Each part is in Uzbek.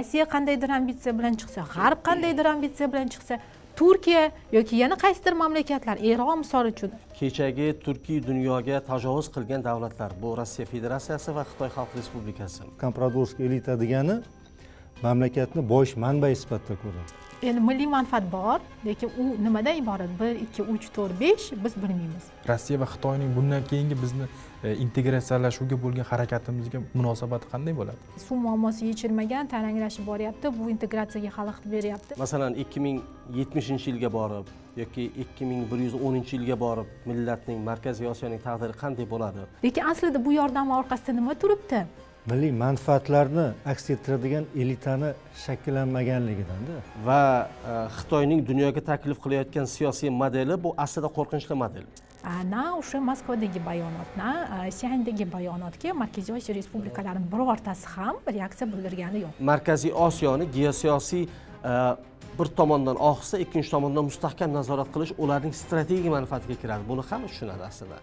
rossiya qandaydir ambitsiya bilan chiqsa g'arb qandaydir ambitsiya bilan chiqsa turkiya yoki yana qaysidir mamlakatlar eron misol uchun kechagi turkiy dunyoga tajovuz qilgan davlatlar bu rossiya federatsiyasi va xitoy xalq respublikasi kompradorskiy elita degani mamlakatni boyish manbai sifatida ko'radi endi milliy manfaat bor lekin u nimadan iborat bir ikki uch to'rt besh biz bilmaymiz rossiya va xitoyning bundan keyingi bizni e, integratsiyalashuvga bo'lgan harakatimizga munosabati qanday bo'ladi suv muammosi yechilmagan taranglashib boryapti bu integratsiyaga xalaqit beryapti masalan ikki ming yetmishinchi yilga borib yoki ikki ming bir yuz o'ninchi yilga borib millatning markaziy osiyoning taqdiri qanday bo'ladi lekin aslida bu yordam orqasida nima turibdi milliy manfaatlarni aks ettiradigan elitani shakllanmaganligidanda va e, xitoyning dunyoga taklif qilayotgan siyosiy modeli bu aslida qo'rqinchli model na o'sha moskvadagi bayonotna siandagi e, bayonotga markaziy osiyo respublikalarini birortasi ham reaksiya bildirgani yo'q markaziy osiyoni geosiyosiy e, bir tomondan ohista ikkinchi tomondan mustahkam nazorat qilish ularning strategik manfaatiga kiradi buni hamma tushunadi aslida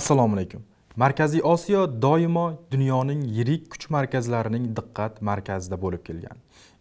assalomu alaykum markaziy osiyo doimo dunyoning yirik kuch markazlarining diqqat markazida bo'lib kelgan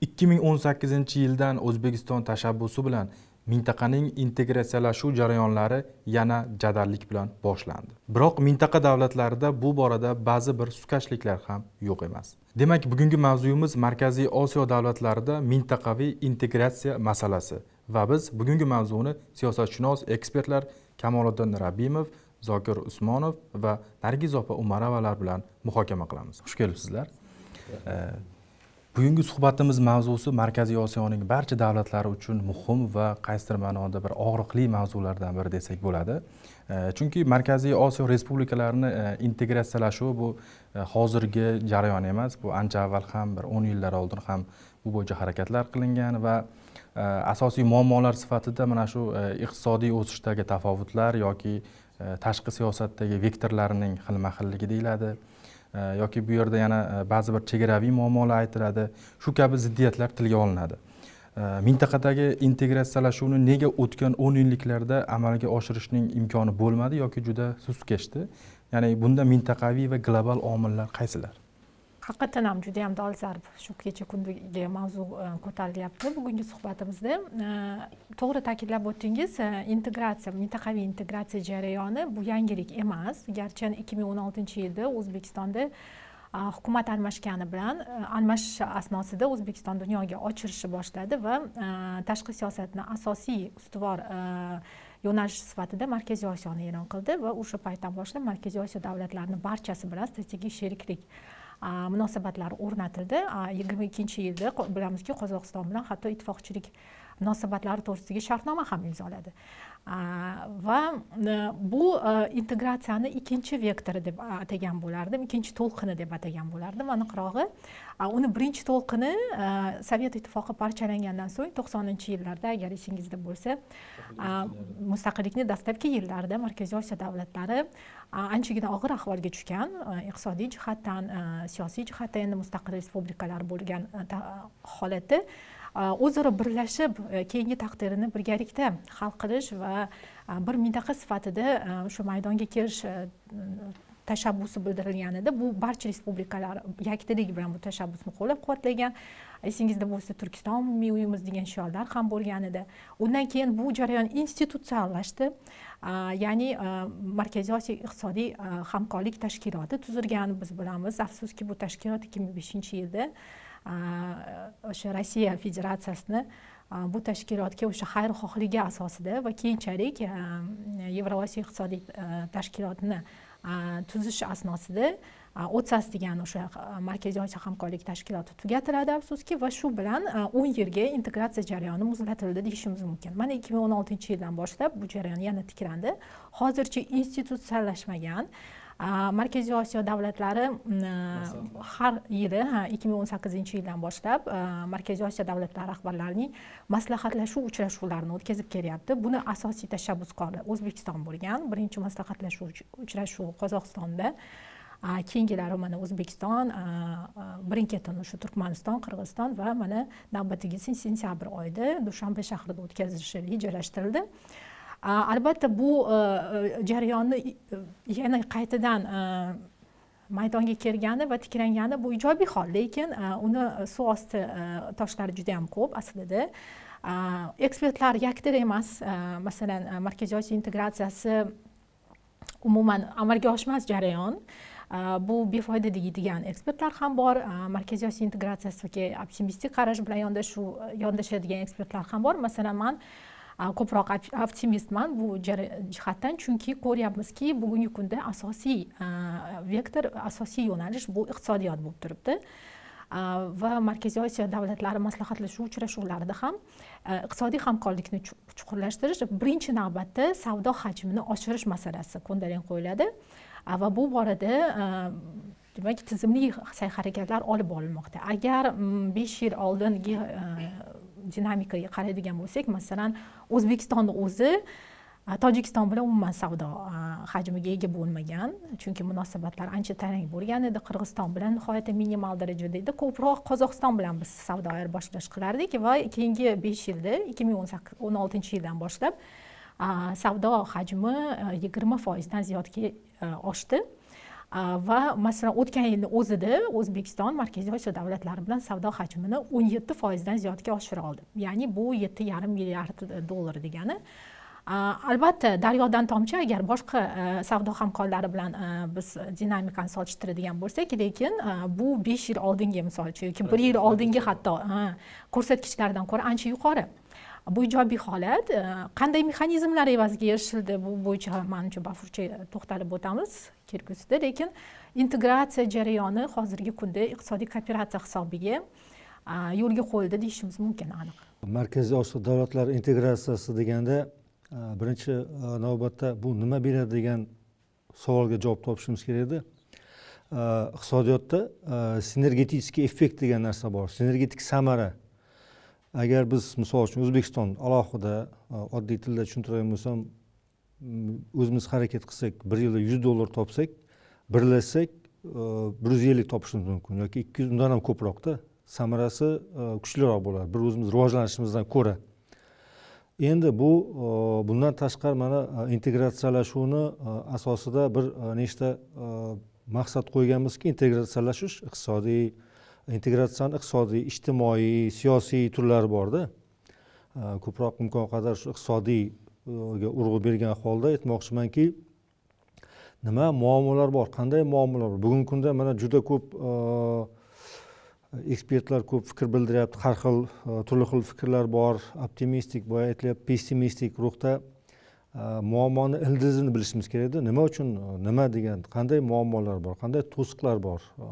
2018 yildan o'zbekiston tashabbusi bilan mintaqaning integratsiyalashuv jarayonlari yana jadallik bilan boshlandi biroq mintaqa davlatlarida bu borada ba'zi bir sukashliklar ham yo'q emas demak bugungi mavzuyimiz markaziy osiyo davlatlarida mintaqaviy integratsiya masalasi va biz bugungi mavzuni siyosatshunos ekspertlar kamoliddin rabimov zokir usmonov va nargiz opa umarovalar bilan muhokama qilamiz xush kelibsizlar eh, bugungi suhbatimiz mavzusi markaziy osiyoning barcha davlatlari uchun muhim va qaysidir ma'noda bir og'riqli mavzulardan biri desak bo'ladi eh, chunki markaziy osiyo respublikalarini eh, integratsiyalashuvi bu hozirgi jarayon emas bu ancha avval ham bir o'n yillar oldin ham bu bo'yicha harakatlar qilingan va asosiy muammolar sifatida mana shu iqtisodiy o'sishdagi tafovutlar yoki E, tashqi siyosatdagi vektorlarining xilma xilligi deyiladi e, yoki bu yerda yana e, ba'zi bir chegaraviy muammolar aytiladi shu kabi ziddiyatlar tilga olinadi mintaqadagi integratsiyalashuvni nega o'tgan o'n yilliklarda amalga oshirishning imkoni bo'lmadi yoki juda sust kechdi ya'ni bunda mintaqaviy va global omillar qaysilar haqiqatdan ham juda yam dolzarb shu kecha kundagi mavzu e, ko'tarilyapti bugungi suhbatimizda e, to'g'ri ta'kidlab o'tdingiz e, integratsiya mintaqaviy integratsiya jarayoni bu yangilik emas garchi ikki ming o'n oltinchi yilda o'zbekistonda hukumat almashgani bilan almashish asnosida o'zbekiston dunyoga ochilishni boshladi va tashqi siyosatni asosiy ustuvor yo'nalish sifatida markaziy osiyoni e'lon qildi va o'sha paytdan boshlab markaziy osiyo davlatlarini barchasi bilan strategik sheriklik munosabatlari o'rnatildi yigirma ikkinchi yilda bilamizki qozog'iston bilan hatto ittifoqchilik munosabatlari to'g'risidagi shartnoma ham imzoladi va bu e, integratsiyani ikkinchi vektori deb atagan bo'lardim ikkinchi to'lqini deb atagan bo'lardim aniqrog'i uni birinchi to'lqini e, sovet ittifoqi parchalangandan so'ng to'qsoninchi yillarda agar esingizda bo'lsa e, mustaqillikni dastlabki yillarida markaziy osiyo davlatlari anchagina og'ir ahvolga tushgan e, iqtisodiy jihatdan siyosiy jihatdan endi mustaqil respublikalar bo'lgan holati o'zaro birlashib keyingi taqdirini birgalikda hal qilish va bir mintaqa sifatida o'sha maydonga kelish tashabbusi bildirilganida bu barcha respublikalar yakdilik bilan bu tashabbusni qo'llab quvvatlagan esingizda bo'lsa turkiston umumiy uyimiz degan shiorlar ham bo'lgan edi undan keyin bu jarayon institutsionallashdi ya'ni markaziy osiyo iqtisodiy hamkorlik tashkiloti tuzilgan biz bilamiz afsuski bu tashkilot ikki ming beshinchi yilda o'sha rossiya federatsiyasini bu tashkilotga o'sha xayrixohligi asosida va keyinchalik yevrosiyo iqtisodiy tashkilotini tuzish asnosida otsas degan o'sha markaziy osiyo hamkorlik tashkiloti tugatiladi afsuski va shu bilan o'n yilga integratsiya jarayoni muzlatildi deyishimiz mumkin mana ikki ming o'n oltinchi yildan boshlab bu jarayon yana tiklandi hozircha institutsionalashmagan markaziy osiyo davlatlari э, har yili ikki ming o'n sakkizinchi yildan boshlab э, markaziy osiyo davlatlari rahbarlarining maslahatlashuv uchrashuvlarini o'tkazib kelyapti buni asosiy tashabbuskori o'zbekiston bo'lgan birinchi maslahatlashuv uchrashuvi qozog'istonda keyingilari mana o'zbekiston birin ketin shu turkmaniston qirg'iziston va mana navbatdagisi sentyabr oyida dushanbe shahrida o'tkazilishi rejalashtirildi albatta bu e, e, jarayonni e, yana qaytadan maydonga kelgani va tikrangani bu ijobiy hol lekin uni suv osti toshlari juda yam ko'p aslida ekspertlar yakdir emas masalan markaziy osiyo integratsiyasi umuman amalga oshmas jarayon bu befoyda deydigan ekspertlar ham bor markaziy osiyo integratsiyasiga optimistik qarash bilan yondashuv yondashadigan ekspertlar ham bor masalan man ko'proq optimistman bu jihatdan chunki ko'ryapmizki bugungi kunda asosiy vektor asosiy yo'nalish bu iqtisodiyot bo'lib turibdi va markaziy osiyo davlatlari maslahatlashuv uchrashuvlarida ham iqtisodiy hamkorlikni chuqurlashtirish birinchi navbatda savdo hajmini oshirish masalasi ko'ndalang qo'yiladi va bu borada demak tizimli sa'y harakatlar olib borilmoqda agar besh yil oldingi dinamikaga qaraydigan bo'lsak masalan o'zbekistonni o'zi tojikiston bilan umuman savdo hajmiga ega bo'lmagan chunki munosabatlar ancha tarang bo'lgan edi qirg'iziston bilan nihoyatda minimal darajada edi ko'proq qozog'iston bilan biz savdo ayirboshlash qilardik va keyingi besh yilda ikki ming o'n sakkiz o'n oltinchi yildan boshlab savdo hajmi yigirma foizdan ziyodga oshdi va masalan o'tgan yilni o'zida o'zbekiston markaziy osiyo davlatlari bilan savdo hajmini o'n yetti foizdan ziyodga oshira oldi ya'ni bu yetti yarim milliard e, dollar degani albatta daryodan tomchi agar boshqa e, savdo hamkorlari bilan e, biz dinamikani solishtiradigan bo'lsak lekin bu besh yil oldingi misol uchun yoki bir yil oldingi hatto ko'rsatkichlardan ko'ra ancha yuqori bu ijobiy holat e, qanday mexanizmlar evaziga erishildi bu bo'yicha manimcha bafurcha to'xtalib o'tamiz kelgusida lekin integratsiya jarayoni hozirgi kunda iqtisodiy kooperatsiya hisobiga yo'lga qo'yildi deyishimiz mumkin aniq markaziy osiyo davlatlari integratsiyasi deganda birinchi navbatda bu nima beradi degan savolga javob topishimiz kerak edi iqtisodiyotda sinergetический effekt degan narsa bor sinergetik samara agar biz misol uchun o'zbekiston alohida e, oddiy tilda tushuntiradigan bo'lsam o'zimiz harakat qilsak bir yilda yuz dollar topsak birlashsak e, bir yuz ellik topishimiz mumkin yoki ikki yuz undan ham ko'proqda samarasi e, kuchliroq bo'ladi bir o'zimiz rivojlanishimizdan ko'ra endi bu bundan tashqari mana integratsiyalashuvni asosida bir nechta maqsad qo'yganmizki integratsiyalashish iqtisodiy integratsiyani iqtisodiy ijtimoiy siyosiy turlari borda ko'proq imkon qadar shu iqtisodiyga urg'u bergan holda aytmoqchimanki nima muammolar bor qanday muammolar bor bugungi kunda mana juda ko'p ekspertlar ko'p fikr bildiryapti har xil e, turli xil fikrlar bor optimistik boya aytilyapti pessimistik ruhda Э, muammoni ildizini bilishimiz kerakda nima uchun e, nima degan qanday muammolar bor qanday to'siqlar bor e,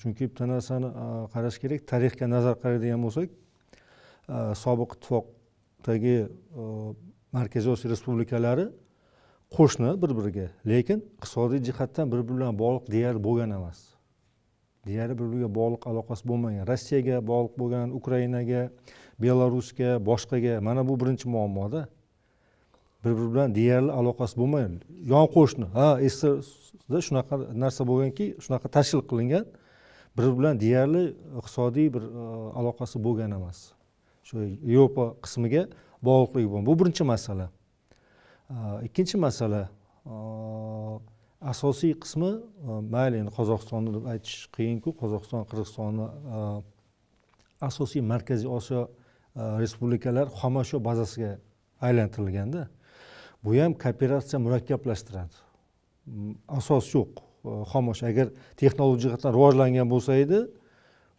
chunki bitta narsani e, qarash kerak tarixga nazar qaraydigan bo'lsak sobiq ittifoqdagi markaziy osiyo respublikalari qo'shni bir biriga lekin iqtisodiy jihatdan bir biri bilan bog'liq deyarli bo'lgan emas deyarli bir biriga bog'liq aloqasi bo'lmagan rossiyaga bog'liq bo'lgan ukrainaga belarusga boshqaga mana bu birinchi muammoda bir biri bilan deyarli aloqasi bo'lmagan yon qo'shni ha ssrda shunaqa narsa bo'lganki shunaqa tashkil qilingan bir biri bilan deyarli iqtisodiy bir e, aloqasi bo'lgan emas shu yevropa qismiga bog'liqligi bo'lgan bu birinchi masala e, ikkinchi masala e, asosiy qismi mayli endi qozog'istonni deb aytish qiyinku qozog'iston qirg'izistonni asosiy markaziy osiyo respublikalari xomashyo bazasiga aylantirilganda bu ham kooperatsiya murakkablashtiradi mm, asos yo'q e, xomush agar texnologik jihatdan rivojlangan bo'lsa edi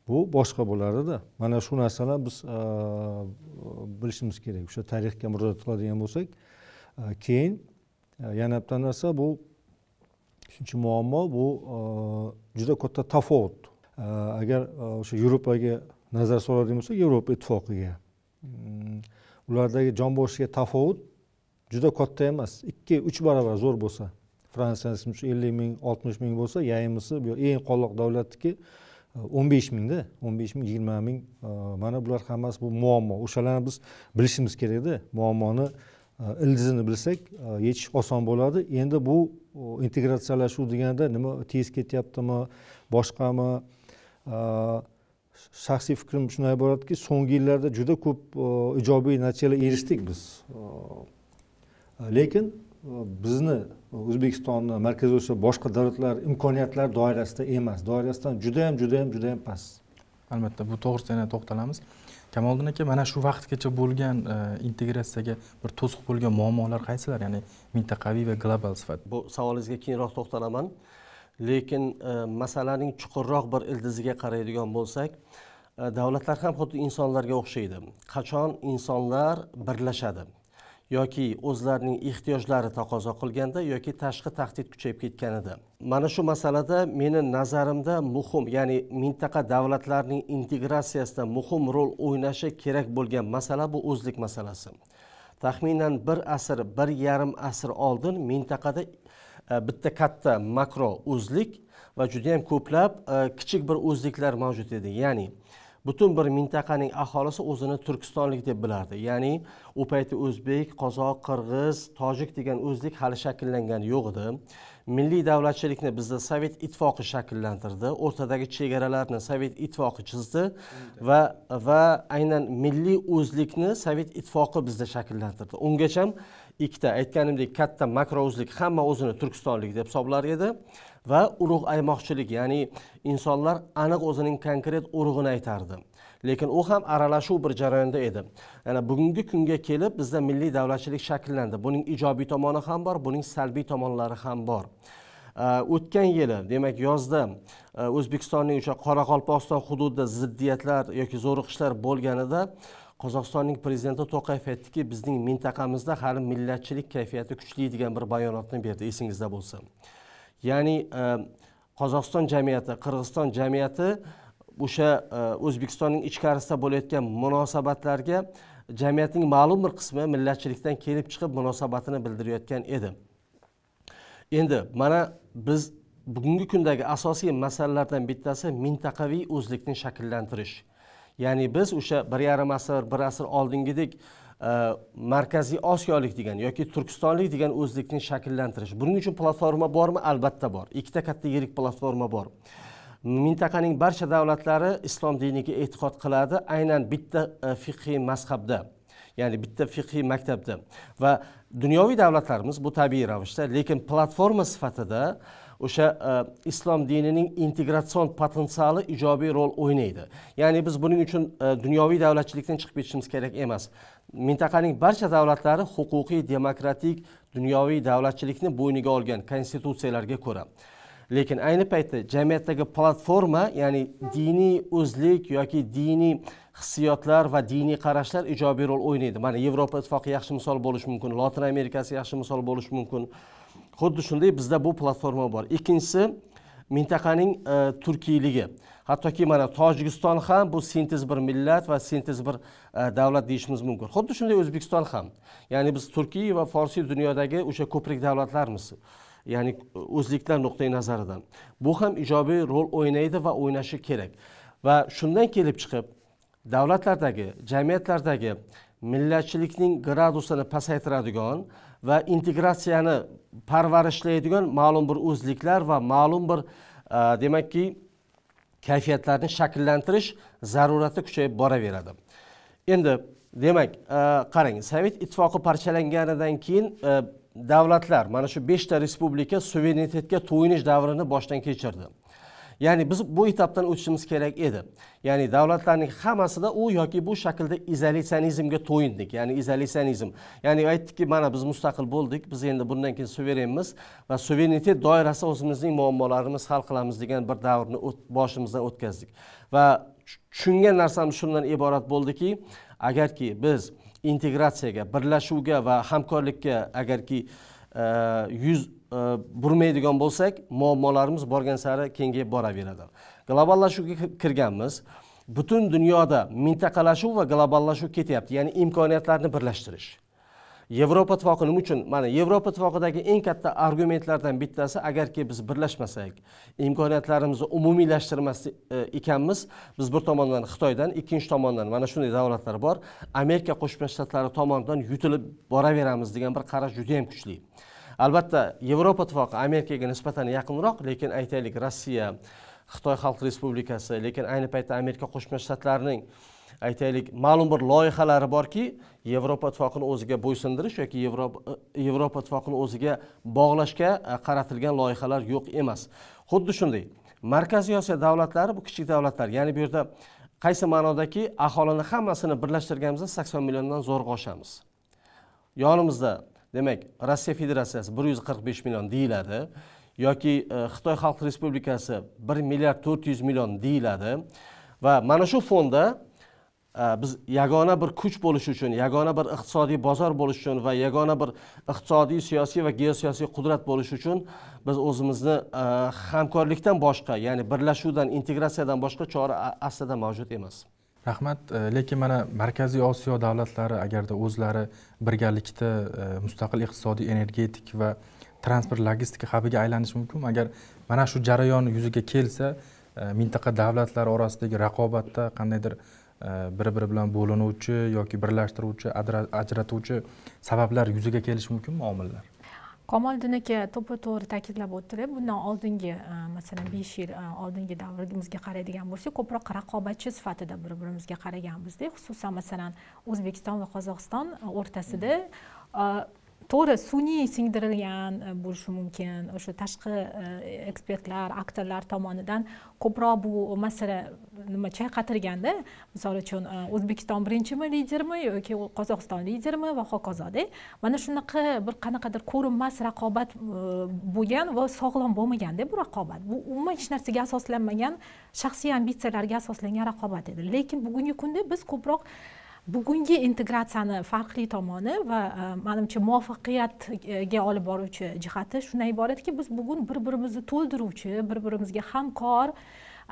bu boshqa bo'lar edi mana shu narsani biz e, bilishimiz kerak o'sha tarixga murojaat qiladigan bo'lsak e, keyin yana bitta narsa bu uchinchi muammo bu juda katta tafovut agar o'sha yevropaga nazar soladigan bo'lsak yevropa ittifoqiga mm, ulardagi jon boshiga tafovut juda katta emas ikki uch barobar zo'r bo'lsa fransiyaniki shu ellik ming oltmish ming bo'lsa yaimisi bu eng qoloq davlatniki e, o'n besh mingda o'n besh ming yigirma ming e, mana bular hammasi bu muammo o'shalarni biz bilishimiz kerakda muammoni e, ildizini bilsak yechish oson bo'ladi endi bu integratsiyalashuv deganda nima tez ketyaptimi boshqami shaxsiy fikrim shundan iboratki so'nggi yillarda juda ko'p ijobiy natijalarga erishdik biz Э, lekin э, bizni o'zbekistonni markaziy osiyo boshqa davlatlar imkoniyatlar doirasida emas doirasidan judayam judayam judayam past albatta bu to'g'risida yana to'xtalamiz kamoliddin aka mana shu vaqtgacha bo'lgan e, integratsiyaga bir to'siq bo'lgan muammolar qaysilar ya'ni mintaqaviy va global sifat bu savolingizga keyinroq to'xtalaman lekin e, masalaning chuqurroq bir ildiziga qaraydigan bo'lsak e, davlatlar ham xuddi insonlarga o'xshaydi qachon insonlar birlashadi yoki o'zlarining ehtiyojlari taqozo qilganda yoki tashqi tahdid kuchayib ketganida mana shu masalada meni nazarimda muhim ya'ni mintaqa davlatlarining integratsiyasida muhim rol o'ynashi kerak bo'lgan masala bu o'zlik masalasi taxminan bir asr bir yarim asr oldin mintaqada e, bitta katta makro o'zlik va judayam ko'plab e, kichik bir o'zliklar mavjud edi ya'ni butun bir mintaqaning aholisi o'zini turkistonlik deb bilardi ya'ni u payti o'zbek qozoq qirg'iz tojik degan o'zlik hali shakllangani yo'q edi milliy davlatchilikni bizda sovet ittifoqi shakllantirdi o'rtadagi chegaralarni sovet ittifoqi chizdi va va aynan milliy o'zlikni sovet ittifoqi bizda shakllantirdi ungacha ikkita aytganimdek katta makrouzlik hamma o'zini turkistonlik deb hisoblar edi va urug' aymoqchilik ya'ni insonlar aniq o'zining konkret urug'ini aytardi lekin u ham aralashuv bir jarayonda edi yana bugungi kunga kelib bizda milliy davlatchilik shakllandi buning ijobiy tomoni ham bor buning salbiy tomonlari ham bor o'tgan yili demak yozda o'zbekistonning o'sha qoraqalpog'iston hududida ziddiyatlar yoki zo'riqishlar bo'lganida qozog'istonning prezidenti to'qayev aytdiki bizning mintaqamizda hali millatchilik kayfiyati kuchli degan bir bayonotni berdi esingizda bo'lsa ya'ni e, qozog'iston jamiyati qirg'iziston jamiyati o'sha e, o'zbekistonning ichkarisida bo'layotgan munosabatlarga jamiyatning ma'lum bir qismi millatchilikdan kelib chiqib munosabatini bildirayotgan edi endi mana biz bugungi kundagi asosiy masalalardan bittasi mintaqaviy o'zlikni shakllantirish ya'ni biz o'sha bir yarim asr bir asr oldingidek e, markaziy osiyolik degan yoki turkistonlik degan o'zlikni shakllantirish buning uchun platforma bormi albatta bor ikkita katta yirik platforma bor mintaqaning barcha davlatlari islom diniga e'tiqod qiladi aynan bitta e, fiqhiy mazhabda ya'ni bitta fiqhiy maktabda va dunyoviy davlatlarimiz bu tabiiy ravishda lekin platforma sifatida o'sha e, islom dinining integratsion potensiali ijobiy rol o'ynaydi ya'ni biz buning uchun e, dunyoviy davlatchilikdan chiqib ketishimiz kerak emas mintaqaning barcha davlatlari huquqiy demokratik dunyoviy davlatchilikni bo'yniga olgan konstitutsiyalarga ko'ra lekin ayni paytda jamiyatdagi platforma ya'ni diniy o'zlik yoki diniy hissiyotlar va diniy qarashlar ijobiy rol o'ynaydi mana yevropa ittifoqi yaxshi misol bo'lishi mumkin lotin amerikasi yaxshi misol bo'lishi mumkin xuddi shunday bizda bu platforma bor ikkinchisi mintaqaning e, turkiyligi hattoki mana tojikiston ham bu sintez bir millat va sintez bir e, davlat deyishimiz mumkin xuddi shunday o'zbekiston ham ya'ni biz turkiy va forsiy dunyodagi o'sha ko'prik davlatlarmiz ya'ni o'zliklar nuqtai nazaridan bu ham ijobiy rol o'ynaydi va o'ynashi kerak va shundan kelib chiqib davlatlardagi jamiyatlardagi millatchilikning gradusini pasaytiradigan va integratsiyani parvarishlaydigan ma'lum bir o'zliklar va ma'lum bir e, demakki kayfiyatlarni shakllantirish zarurati kuchayib boraveradi endi demak e, qarang sovet ittifoqi parchalanganidan keyin e, davlatlar mana shu beshta respublika suverenitetga to'yinish davrini boshdan kechirdi ya'ni biz bu etapdan o'tishimiz kerak edi ya'ni davlatlarning hammasida u yoki bu shaklda izolyatsionizmga to'yindik ya'ni izolyatsionizm ya'ni aytdikki mana biz mustaqil bo'ldik biz endi bundan keyin suverenmiz va suverenitet doirasida o'zimizning muammolarimizni hal qilamiz degan bir davrni boshimizdan o'tkazdik va tushungan narsamiz shundan iborat bo'ldiki agarki biz integratsiyaga birlashuvga va hamkorlikka agarki yuz E, burmaydigan bo'lsak muammolarimiz borgan sari kengayib boraveradi globallashuvga kirganmiz butun dunyoda mintaqalashuv va globallashuv ketyapti ya'ni imkoniyatlarni birlashtirish yevropa ittifoqi nima uchun mana yevropa ittifoqidagi eng katta argumentlardan bittasi agarki biz birlashmasak imkoniyatlarimizni umumiylashtirmas e, ekanmiz biz bir tomondan xitoydan ikkinchi tomondan mana shunday davlatlar bor amerika qo'shma shtatlari tomonidan yutilib boraveramiz degan bir qarash judayam kuchli albatta yevropa ittifoqi amerikaga nisbatan yaqinroq lekin aytaylik rossiya xitoy xalq respublikasi lekin ayni paytda amerika qo'shma shtatlarining aytaylik ma'lum bir loyihalari borki yevropa ittifoqini o'ziga bo'ysundirish yoki yevropa ittifoqini o'ziga bog'lashga e, qaratilgan loyihalar yo'q emas xuddi shunday markaziy osiyo davlatlari bu kichik davlatlar ya'ni bu yerda qaysi ma'nodaki aholini hammasini birlashtirganimizda sakson milliondan zo'rg'a oshamiz yonimizda demak rossiya federatsiyasi bir yuz qirq besh million deyiladi yoki e, xitoy xalq respublikasi bir milliard to'rt yuz million deyiladi va mana shu fonda e, biz yagona bir kuch bo'lishi uchun yagona bir iqtisodiy bozor bo'lishi uchun va yagona bir iqtisodiy siyosiy va geosiyosiy qudrat bo'lishi uchun biz o'zimizni e, hamkorlikdan boshqa ya'ni birlashuvdan integratsiyadan boshqa chora aslida mavjud emas rahmat e, lekin mana markaziy osiyo davlatlari agarda o'zlari birgalikda e, mustaqil iqtisodiy energetik va transport logistika habiga aylanishi mumkin agar mana shu jarayon yuzaga kelsa e, mintaqa davlatlari orasidagi raqobatda qandaydir bir biri bilan bo'linuvchi yoki birlashtiruvchi ajratuvchi sabablar yuzaga kelishi mumkinmi omillar qamoliddin to'ppa to'g'ri ta'kidlab o'tdi bundan oldingi e, masalan besh yil e, oldingi davrimizga qaraydigan bo'lsak ko'proq raqobatchi sifatida bir birimizga qaraganmizda xususan masalan o'zbekiston va qozog'iston e, o'rtasida to'g'ri sun'iy singdirilgan e, bo'lishi mumkin o'sha tashqi e, ekspertlar aktorlar tomonidan ko'proq bu masala e, nima chayqatilganda misol uchun o'zbekiston birinchimi lidermi yoki qozog'iston lidermi va hokazoda mana shunaqa bir qanaqadir ko'rinmas raqobat bo'lgan va sog'lom bo'lmaganda bu raqobat bu umuman hech narsaga asoslanmagan shaxsiy ambitsiyalarga asoslangan raqobat edi lekin bugungi kunda biz ko'proq bugungi integratsiyani farqli tomoni va e, manimcha muvaffaqiyatga olib boruvchi jihati shundan iboratki biz bugun bir birimizni to'ldiruvchi bir birimizga hamkor e,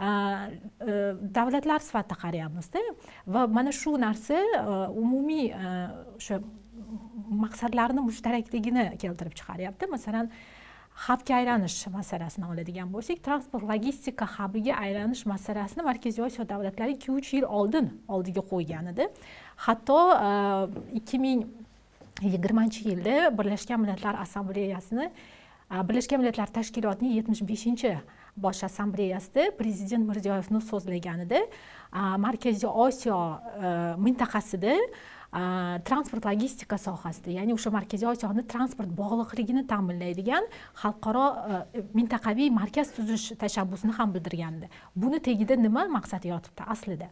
e, davlatlar sifatida qarayapmizda va mana shu narsa umumiy o'sha maqsadlarni mushtarakligini keltirib chiqaryapti masalan habga aylanish masalasini oladigan bo'lsak transport logistika habiga aylanish masalasini markaziy osiyo davlatlari ikki uch yil oldin oldiga qo'ygan edi hatto e, ikki ming yigirmanchi yilda birlashgan millatlar assambleyasini e, birlashgan millatlar tashkilotining yetmish beshinchi bosh assambleyasida prezident mirziyoyevni edi markaziy osiyo e, mintaqasida transport logistika sohasida ya'ni o'sha markaziy osiyoni transport bog'liqligini ta'minlaydigan xalqaro e, mintaqaviy markaz tuzish tashabbusini ham bildirgandi buni tagida nima maqsad yotibdi aslida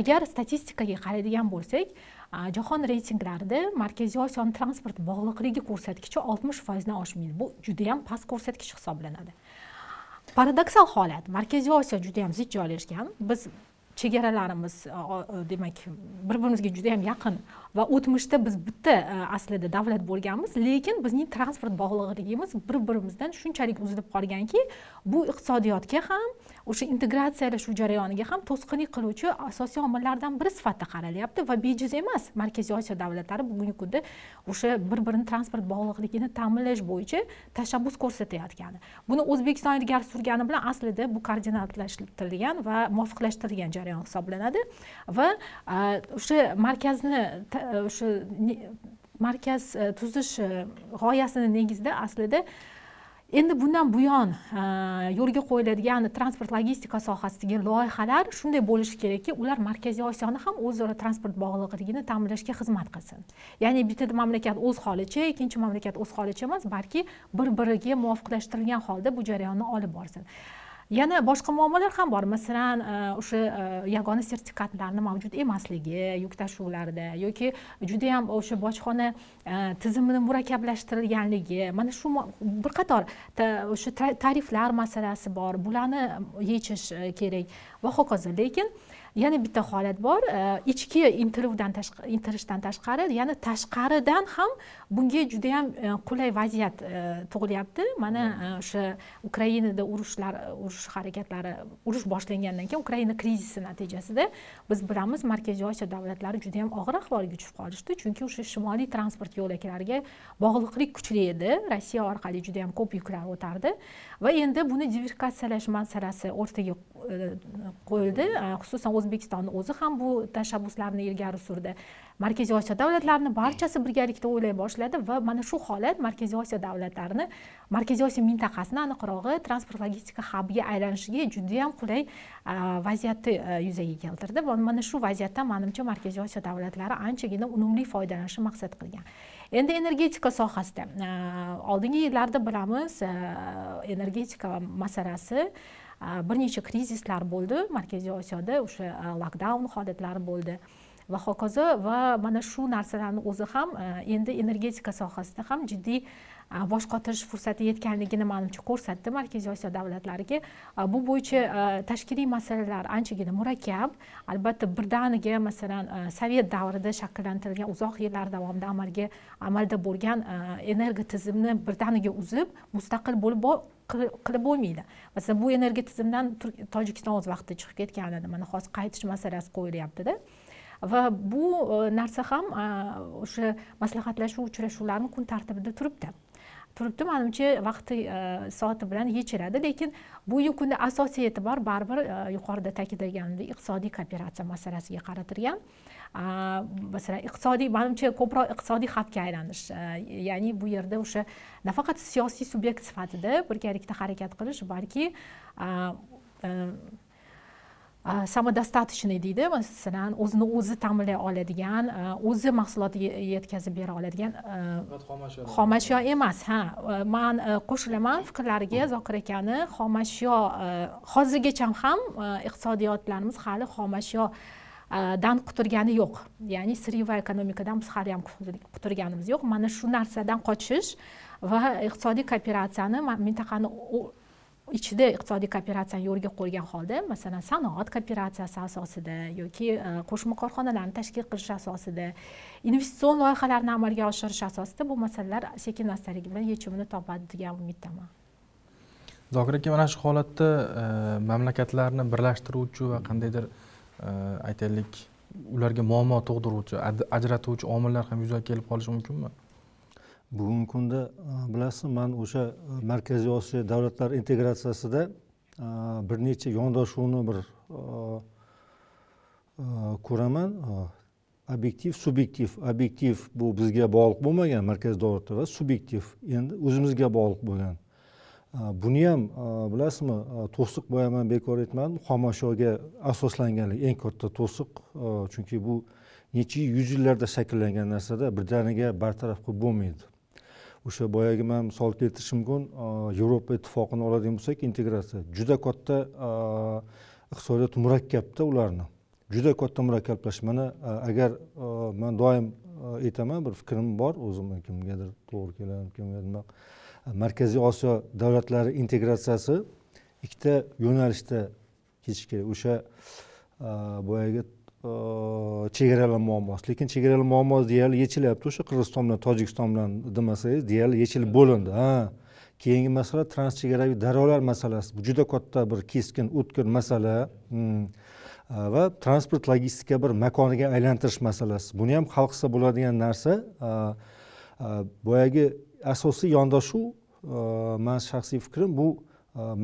agar statistikaga qaraydigan bo'lsak jahon reytinglarida markaziy osiyoni transport bog'liqligi ko'rsatkichi oltmish foizdan oshmaydi bu judayam past ko'rsatkich hisoblanadi paradoksal holat markaziy osiyo judayam zich joylashgan biz chegaralarimiz demak bir birimizga juda yam yaqin va o'tmishda biz bitta e, aslida davlat bo'lganmiz lekin bizning transport bog'liqligimiz bir birimizdan shunchalik uzilib qolganki bu iqtisodiyotga ham o'sha integratsiyalashuv jarayoniga ham to'sqinlik qiluvchi asosiy omillardan biri sifatida qaralyapti va bejiz emas markaziy osiyo davlatlari bugungi kunda o'sha bir birini transport bog'liqligini ta'minlash bo'yicha tashabbus ko'rsatayotgani buni o'zbekiston ilgari surgani bilan aslida bu koordinatlashtirilgan va muvofiqlashtirilgan jarayon hisoblanadi va e, o'sha markazni o'sha e, markaz e, tuzish e, g'oyasini negizida aslida endi bundan buyon yo'lga qo'yiladigan transport logistika sohasidagi loyihalar shunday bo'lishi kerakki ular markaziy osiyoni ham o'zaro transport bog'liqligini ta'minlashga xizmat qilsin ya'ni bitta mamlakat o'z holicha ikkinchi mamlakat o'z holicha emas balki bir biriga muvofiqlashtirilgan holda bu jarayonni olib borsin yana boshqa muammolar ham bor masalan e, o'sha e, yagona sertifikatlarni mavjud emasligi yuk tashuvlarida yoki judayam o'sha bojxona e, tizimini murakkablashtirilganligi mana shu bir qator o'sha tariflar masalasi bor bularni yechish kerak va hokazo lekin yana bitta holat bor ichki intervyudan intilishdan tashqari yana tashqaridan ham bunga juda yam e, qulay vaziyat e, tug'ilyapti mana e, o'sha ukrainada urushlar urush harakatlari urush boshlangandan keyin ukraina krizisi natijasida biz bilamiz markaziy osiyo davlatlari juda yam og'ir ahvolga tushib qolishdi chunki o'sha shimoliy transport yo'laklariga bog'liqlik kuchli edi rossiya orqali juda yam ko'p yuklar o'tardi va endi buni diversifikatsiyalash masalasi o'rtaga e, qo'yildi xususan o'zbekistonni o'zi ham bu tashabbuslarni ilgari surdi markaziy osiyo davlatlarini barchasi birgalikda o'ylay boshladi va mana shu holat markaziy osiyo davlatlarini markaziy osiyo mintaqasini aniqrog'i transport logistika habiga aylanishiga judayam qulay vaziyatni e, yuzaga keltirdi va mana shu vaziyatdan manimcha markaziy osiyo davlatlari anchagina unumli foydalanishni maqsad qilgan endi energetika sohasida oldingi yillarda bilamiz energetika masalasi bir necha krizislar bo'ldi markaziy osiyoda o'sha lokdaun holatlari bo'ldi va hokazo va mana shu narsalarni o'zi ham endi energetika sohasida ham jiddiy bosh qotirish fursati yetganligini manimcha ko'rsatdi markaziy osiyo davlatlariga bu bo'yicha tashkiliy masalalar anchagina murakkab albatta birdaniga masalan sovet davrida shakllantirilgan uzoq yillar davomida amalga amalda bo'lgan energiya tizimni birdaniga uzib mustaqil bo'lib qilib bo'lmaydi masalan bu energiya tizimdan tojikiston o'z vaqtida chiqib ketgan edi mana hozir qaytish masalasi qo'yilyaptida va bu e, narsa ham o'sha maslahatlashuv uchrashuvlarni kun tartibida turibdi turibdi manimcha vaqti e, soati bilan yechiladi lekin bugungi kunda asosiy e'tibor baribir e, yuqorida ta'kidlaganimdek iqtisodiy kooperatsiya masalasiga qaratilgan masalan iqtisodiy manimcha ko'proq iqtisodiy xavfga aylanish e, ya'ni bu yerda o'sha nafaqat siyosiy subyekt sifatida birgalikda harakat qilish balki самодостаточный deydi masalan o'zini o'zi ta'minlay oladigan o'zi mahsulot yetkazib bera oladigan xomashyo emas ha man qo'shilaman fikrlariga zokir akani xomashyo hozirgacha ham iqtisodiyotlarimiz hali xomashyo dan quturgani yo'q ya'ni сырьевой ekonomikadan biz hali ham quturganimiz yo'q mana shu narsadan qochish va iqtisodiy kooperatsiyani mintaqani ichida iqtisodiy kooperatsiyani yo'lga qo'ygan holda masalan sanoat kooperatsiyasi asosida yoki e, qo'shma korxonalarni tashkil qilish asosida investitsion loyihalarni amalga oshirish asosida bu masalalar sekin astalik bilan yechimini topadi degan umiddaman zokir aka mana shu holatda e, mamlakatlarni birlashtiruvchi va qandaydir e, aytaylik ularga muammo tug'diruvchi ajratuvchi omillar ham yuzaga kelib qolishi mumkinmi bugungi kunda e, bilasizmi man o'sha e, markaziy osiyo davlatlari integratsiyasida e, bir necha yondashuvni bir ko'raman obyektiv subyektiv obyektiv bu bizga bog'liq bo'lmagan markaziy davlatda va subyektiv endi o'zimizga bog'liq bo'lgan buni ham bilasizmi to'siq boya man bekor aytmadim xomashyoga asoslanganlik eng katta to'siq chunki bu necha yuz yillarda shakllangan narsada birdaniga bartaraf qilib bo'lmaydi o'sha boyagi man misol keltirishim mumkin yevropa ittifoqini oladigan bo'lsak integratsiya juda katta iqtisodiyot murakkabda ularni juda katta murakkablashib mana agar man doim aytaman bir fikrim bor o'zimni kimgadir to'g'ri keladi kimgadir nima markaziy osiyo davlatlari integratsiyasi ikkita yo'nalishda ketishi kerak o'sha boyagi chegaralar muammosi lekin chegaralar muammosi deyarli yechilyapti o'sha qirg'iziston bilan tojikiston bilan demasangiz deyarli yechilib bo'lindi ha keyingi masala transchegaraviy daryolar masalasi bu juda katta bir keskin o'tkir masala mm. va transport logistika bir makoniga aylantirish masalasi buni ham hal qilsa bo'ladigan narsa boyagi asosiy yondashuv mani shaxsiy fikrim bu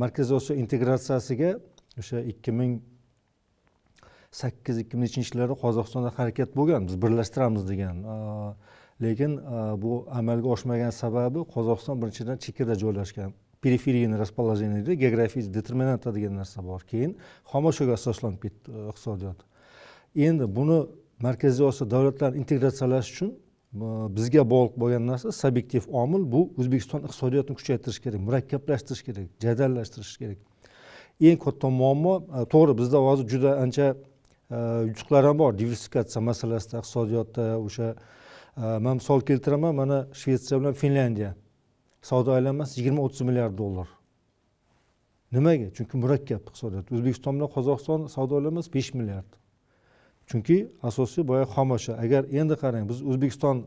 markaziy osiyo integratsiyasiga o'sha ikki ming sakkiz ikki ming nechinchi yillarda qozog'istonda harakat bo'lgan biz birlashtiramiz degan lekin bu amalga oshmagan sababi qozog'iston birinchidan chekkada joylashgan periferiyni расположение deydi determinanta degan narsa bor keyin xomashyoga asoslanib ketdi iqtisodiyot endi buni markaziy osiyo davlatlarini integratsiyalash uchun bizga bog'liq bo'lgan narsa subyektiv omil bu o'zbekiston iqtisodiyotini kuchaytirish kerak murakkablashtirish kerak jadallashtirish kerak eng katta muammo to'g'ri bizda hozir juda ancha yutuqlar ham bor diversifikatsiya masalasida iqtisodiyotda o'sha man misol keltiraman mana shvetsiya bilan finlyandiya savdo aylanmasi yigirma o'ttiz milliard dollar nimaga chunki murakkab iqtisodiyot o'zbekiston bilan qozog'iston savdo aylanmasi besh milliard chunki asosiy boyagi xomashyo agar endi qarang biz o'zbekiston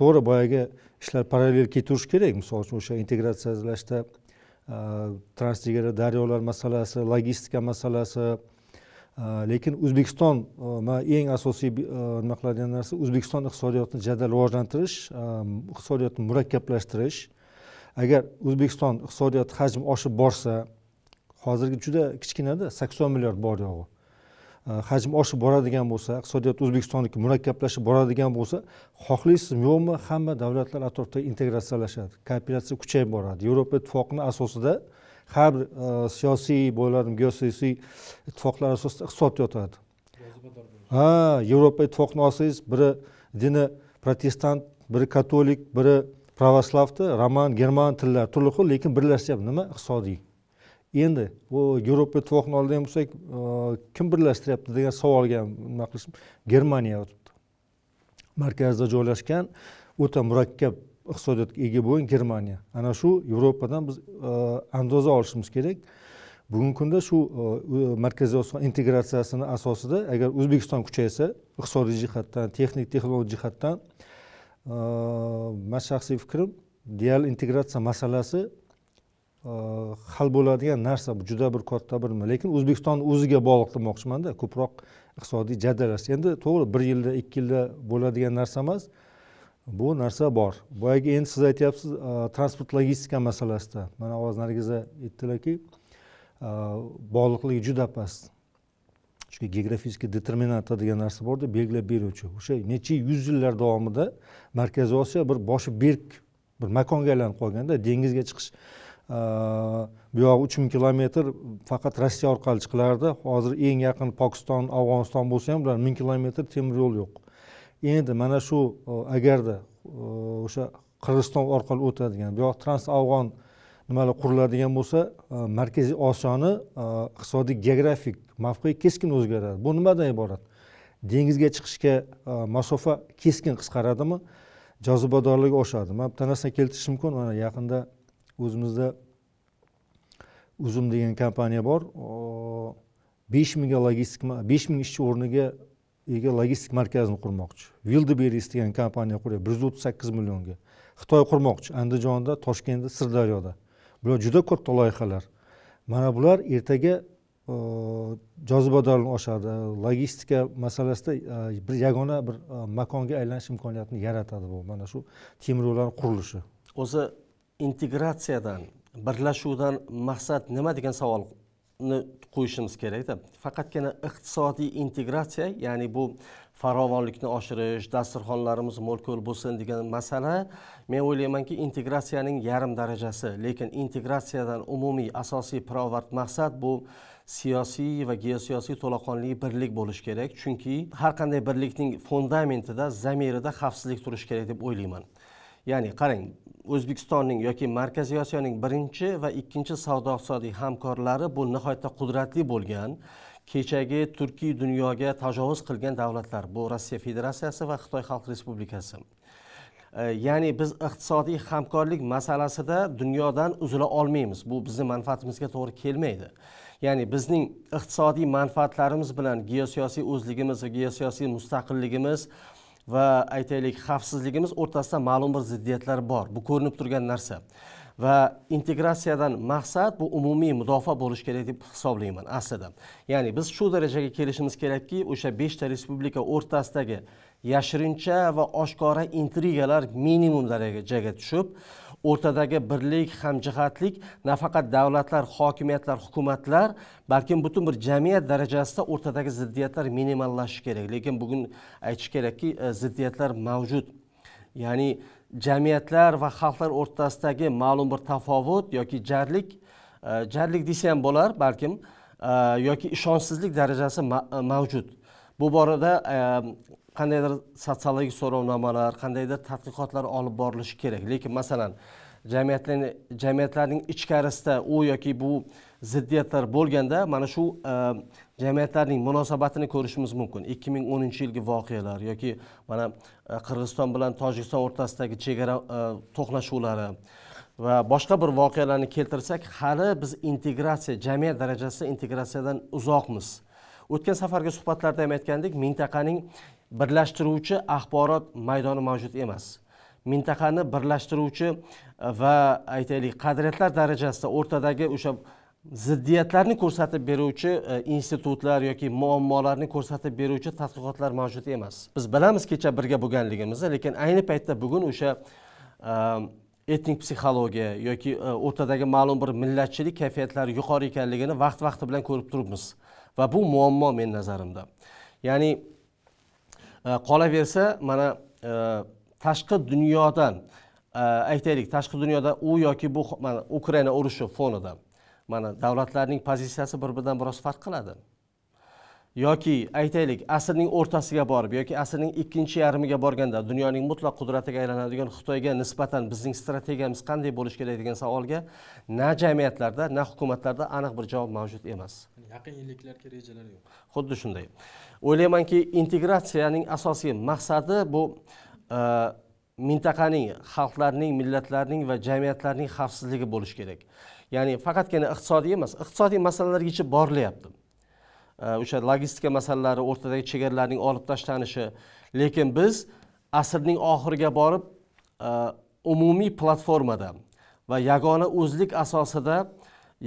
to'g'ri boyagi ishlar parallel ketaverishi kerak misol uchun o'sha integratsiyalashda transchegara daryolar masalasi logistika masalasi Э, lekin o'zbekiston э, eng asosiy э, nima qiladigan narsa o'zbekiston iqtisodiyotini jadal rivojlantirish iqtisodiyotni murakkablashtirish agar o'zbekiston iqtisodiyoti hajmi oshib borsa hozirgi juda kichkinada sakson milliard bor yo'g'i hajmi oshib boradigan bo'lsa iqtisodiyot o'zbekistonniki murakkablashib boradigan bo'lsa xohlaysizmi yo'qmi hamma davlatlar atrofda integratsiyalashadi kooperatsiya kuchayib boradi yevropa ittifoqini asosida har e, siyosiy bo'ylarim geosiyosiy ittifoqlar asosida iqtisod yotadi ha yevropa ittifoqini olsangiz biri dini protestant biri katolik biri pravoslavni roman german tillari turli xil lekin birlashyapti nima iqtisodiy endi bu yevropa ittifoqini oladigan bo'lsak e, kim birlashtiryapti degan savolga nima qilish germaniya markazda joylashgan o'ta murakkab iqtisodiyotga ega bo'lgan germaniya ana shu yevropadan biz e, andoza olishimiz kerak bugungi kunda shu e, markaziy osiyo integratsiyasini asosida agar o'zbekiston kuchaysa iqtisodiy jihatdan texnik texnologik jihatdan e, mani shaxsiy fikrim deyarli integratsiya masalasi hal bo'ladigan narsa bu juda bir katta bir lekin o'zbekistonni o'ziga bog'liq demoqchimanda ko'proq iqtisodiy jadal endi to'g'ri bir yilda ikki yilda bo'ladigan narsa emas bu narsa bor boyagi endi siz aytyapsiz e, transport logistika masalasida mana hozir nargiza aytdilarki e, bog'liqligi juda past chunki geografический determinata degan narsa borda belgilab beruvchi o'sha necha yuz yillar davomida markaziy osiyo bir boshi berk bir makonga aylanib qolganda dengizga chiqish e, yog'i uch ming kilometr faqat rossiya orqali chiqilardi hozir eng yaqin pokiston afg'oniston bo'lsa ham ular ming kilometr temir yo'l yo'q endi mana shu e, agarda e, o'sha qirg'iziston orqali o'tadigan bu trans afg'on nimalar quriladigan bo'lsa e, markaziy osiyoni iqtisodiy geografik mavqei keskin o'zgaradi bu nimadan iborat dengizga chiqishga masofa keskin qisqaradimi jozibadorligi oshadi man bitta narsani keltirish mumkin mana yaqinda o'zimizda uzum degan kompaniya bor besh mingga logistik besh ming ishchi o'rniga ega logistik markazini qurmoqchi wildberries degan kompaniya quryapti bir yuz o'ttiz sakkiz millionga xitoy qurmoqchi andijonda toshkentda sirdaryoda bular juda katta loyihalar mana bular ertaga jozibadorlik oshadi logistika masalasida bir yagona bir makonga aylanish imkoniyatini yaratadi bu mana shu temir yo'llarni qurilishi o'zi integratsiyadan birlashuvdan maqsad nima degan savol ni qo'yishimiz kerakda faqatgina iqtisodiy integratsiya ya'ni bu farovonlikni oshirish dasturxonlarimiz mo'l ko'l bo'lsin degan masala men o'ylaymanki integratsiyaning yarim darajasi lekin integratsiyadan umumiy asosiy pirovard maqsad bu siyosiy va geosiyosiy to'laqonli birlik bo'lishi kerak chunki har qanday birlikning fundamentida zamirida xavfsizlik turishi kerak deb o'ylayman ya'ni qarang o'zbekistonning yoki markaziy osiyoning birinchi va ikkinchi savdo iqtisodiy hamkorlari bu nihoyatda qudratli bo'lgan kechagi turkiy dunyoga tajovuz qilgan davlatlar bu rossiya federatsiyasi va xitoy xalq respublikasi e, ya'ni biz iqtisodiy hamkorlik masalasida dunyodan uzila olmaymiz bu bizni manfaatimizga to'g'ri kelmaydi ya'ni bizning iqtisodiy manfaatlarimiz bilan geosiyosiy o'zligimiz va geosiyosiy mustaqilligimiz va aytaylik xavfsizligimiz o'rtasida ma'lum bir ziddiyatlar bor bu ko'rinib turgan narsa va integratsiyadan maqsad bu umumiy mudofaa bo'lishi kerak deb hisoblayman aslida ya'ni biz shu darajaga kelishimiz kerakki o'sha beshta respublika o'rtasidagi yashirincha va oshkora intrigalar minimum darajaga tushib o'rtadagi birlik hamjihatlik nafaqat davlatlar hokimiyatlar hukumatlar balkim butun bir jamiyat darajasida o'rtadagi ziddiyatlar minimallashishi kerak lekin bugun aytish kerakki e, ziddiyatlar mavjud ya'ni jamiyatlar va xalqlar o'rtasidagi ma'lum bir tafovut yoki jarlik e, jarlik desa ham bo'lar balkim e, yoki ishonchsizlik darajasi mavjud ma bu borada ehm, qandaydir sotsiologik so'rovnomalar qandaydir tadqiqotlar olib borilishi kerak lekin masalan jamiyatlarning ichkarisida u yoki bu ziddiyatlar bo'lganda mana shu ehm, jamiyatlarning munosabatini ko'rishimiz mumkin ikki ming o'ninchi yilgi voqealar yoki mana e, qirg'iziston bilan tojikiston o'rtasidagi chegara e, to'qnashuvlari va boshqa bir voqealarni keltirsak hali biz integratsiya jamiyat darajasida integratsiyadan uzoqmiz o'tgan safargi suhbatlarda ham aytgandik mintaqaning birlashtiruvchi axborot maydoni mavjud emas mintaqani birlashtiruvchi e, va aytaylik qadriyatlar darajasida o'rtadagi o'sha ziddiyatlarni ko'rsatib beruvchi e, institutlar yoki muammolarni ko'rsatib beruvchi tadqiqotlar mavjud emas biz bilamiz kecha birga bo'lganligimizni lekin ayni paytda bugun o'sha e, etnik psixologiya yoki o'rtadagi ma'lum bir millatchilik kayfiyatlari yuqori ekanligini vaqt vaqti bilan ko'rib turibmiz va bu muammo meni nazarimda ya'ni e, qolaversa mana e, tashqi dunyodan e, aytaylik tashqi dunyoda u yoki bu mana ukraina urushi fonida mana davlatlarning pozitsiyasi bir biridan biroz farq qiladi yoki aytaylik asrning o'rtasiga borib yoki asrning ikkinchi yarmiga borganda dunyoning mutlaq qudratiga aylanadigan xitoyga nisbatan bizning strategiyamiz qanday bo'lishi kerak degan savolga na jamiyatlarda na hukumatlarda aniq bir javob mavjud emas yaqin yilliklarga rejalar yo'q xuddi shunday o'ylaymanki integratsiyaning asosiy maqsadi bu e, mintaqaning xalqlarning millatlarning va jamiyatlarning xavfsizligi bo'lishi kerak ya'ni faqatgina iqtisodiy emas iqtisodiy masalalargacha borilyapti Э, o'sha logistika masalalari o'rtadagi chegaralarning olib tashlanishi lekin biz asrning oxiriga borib e, umumiy platformada va yagona o'zlik asosida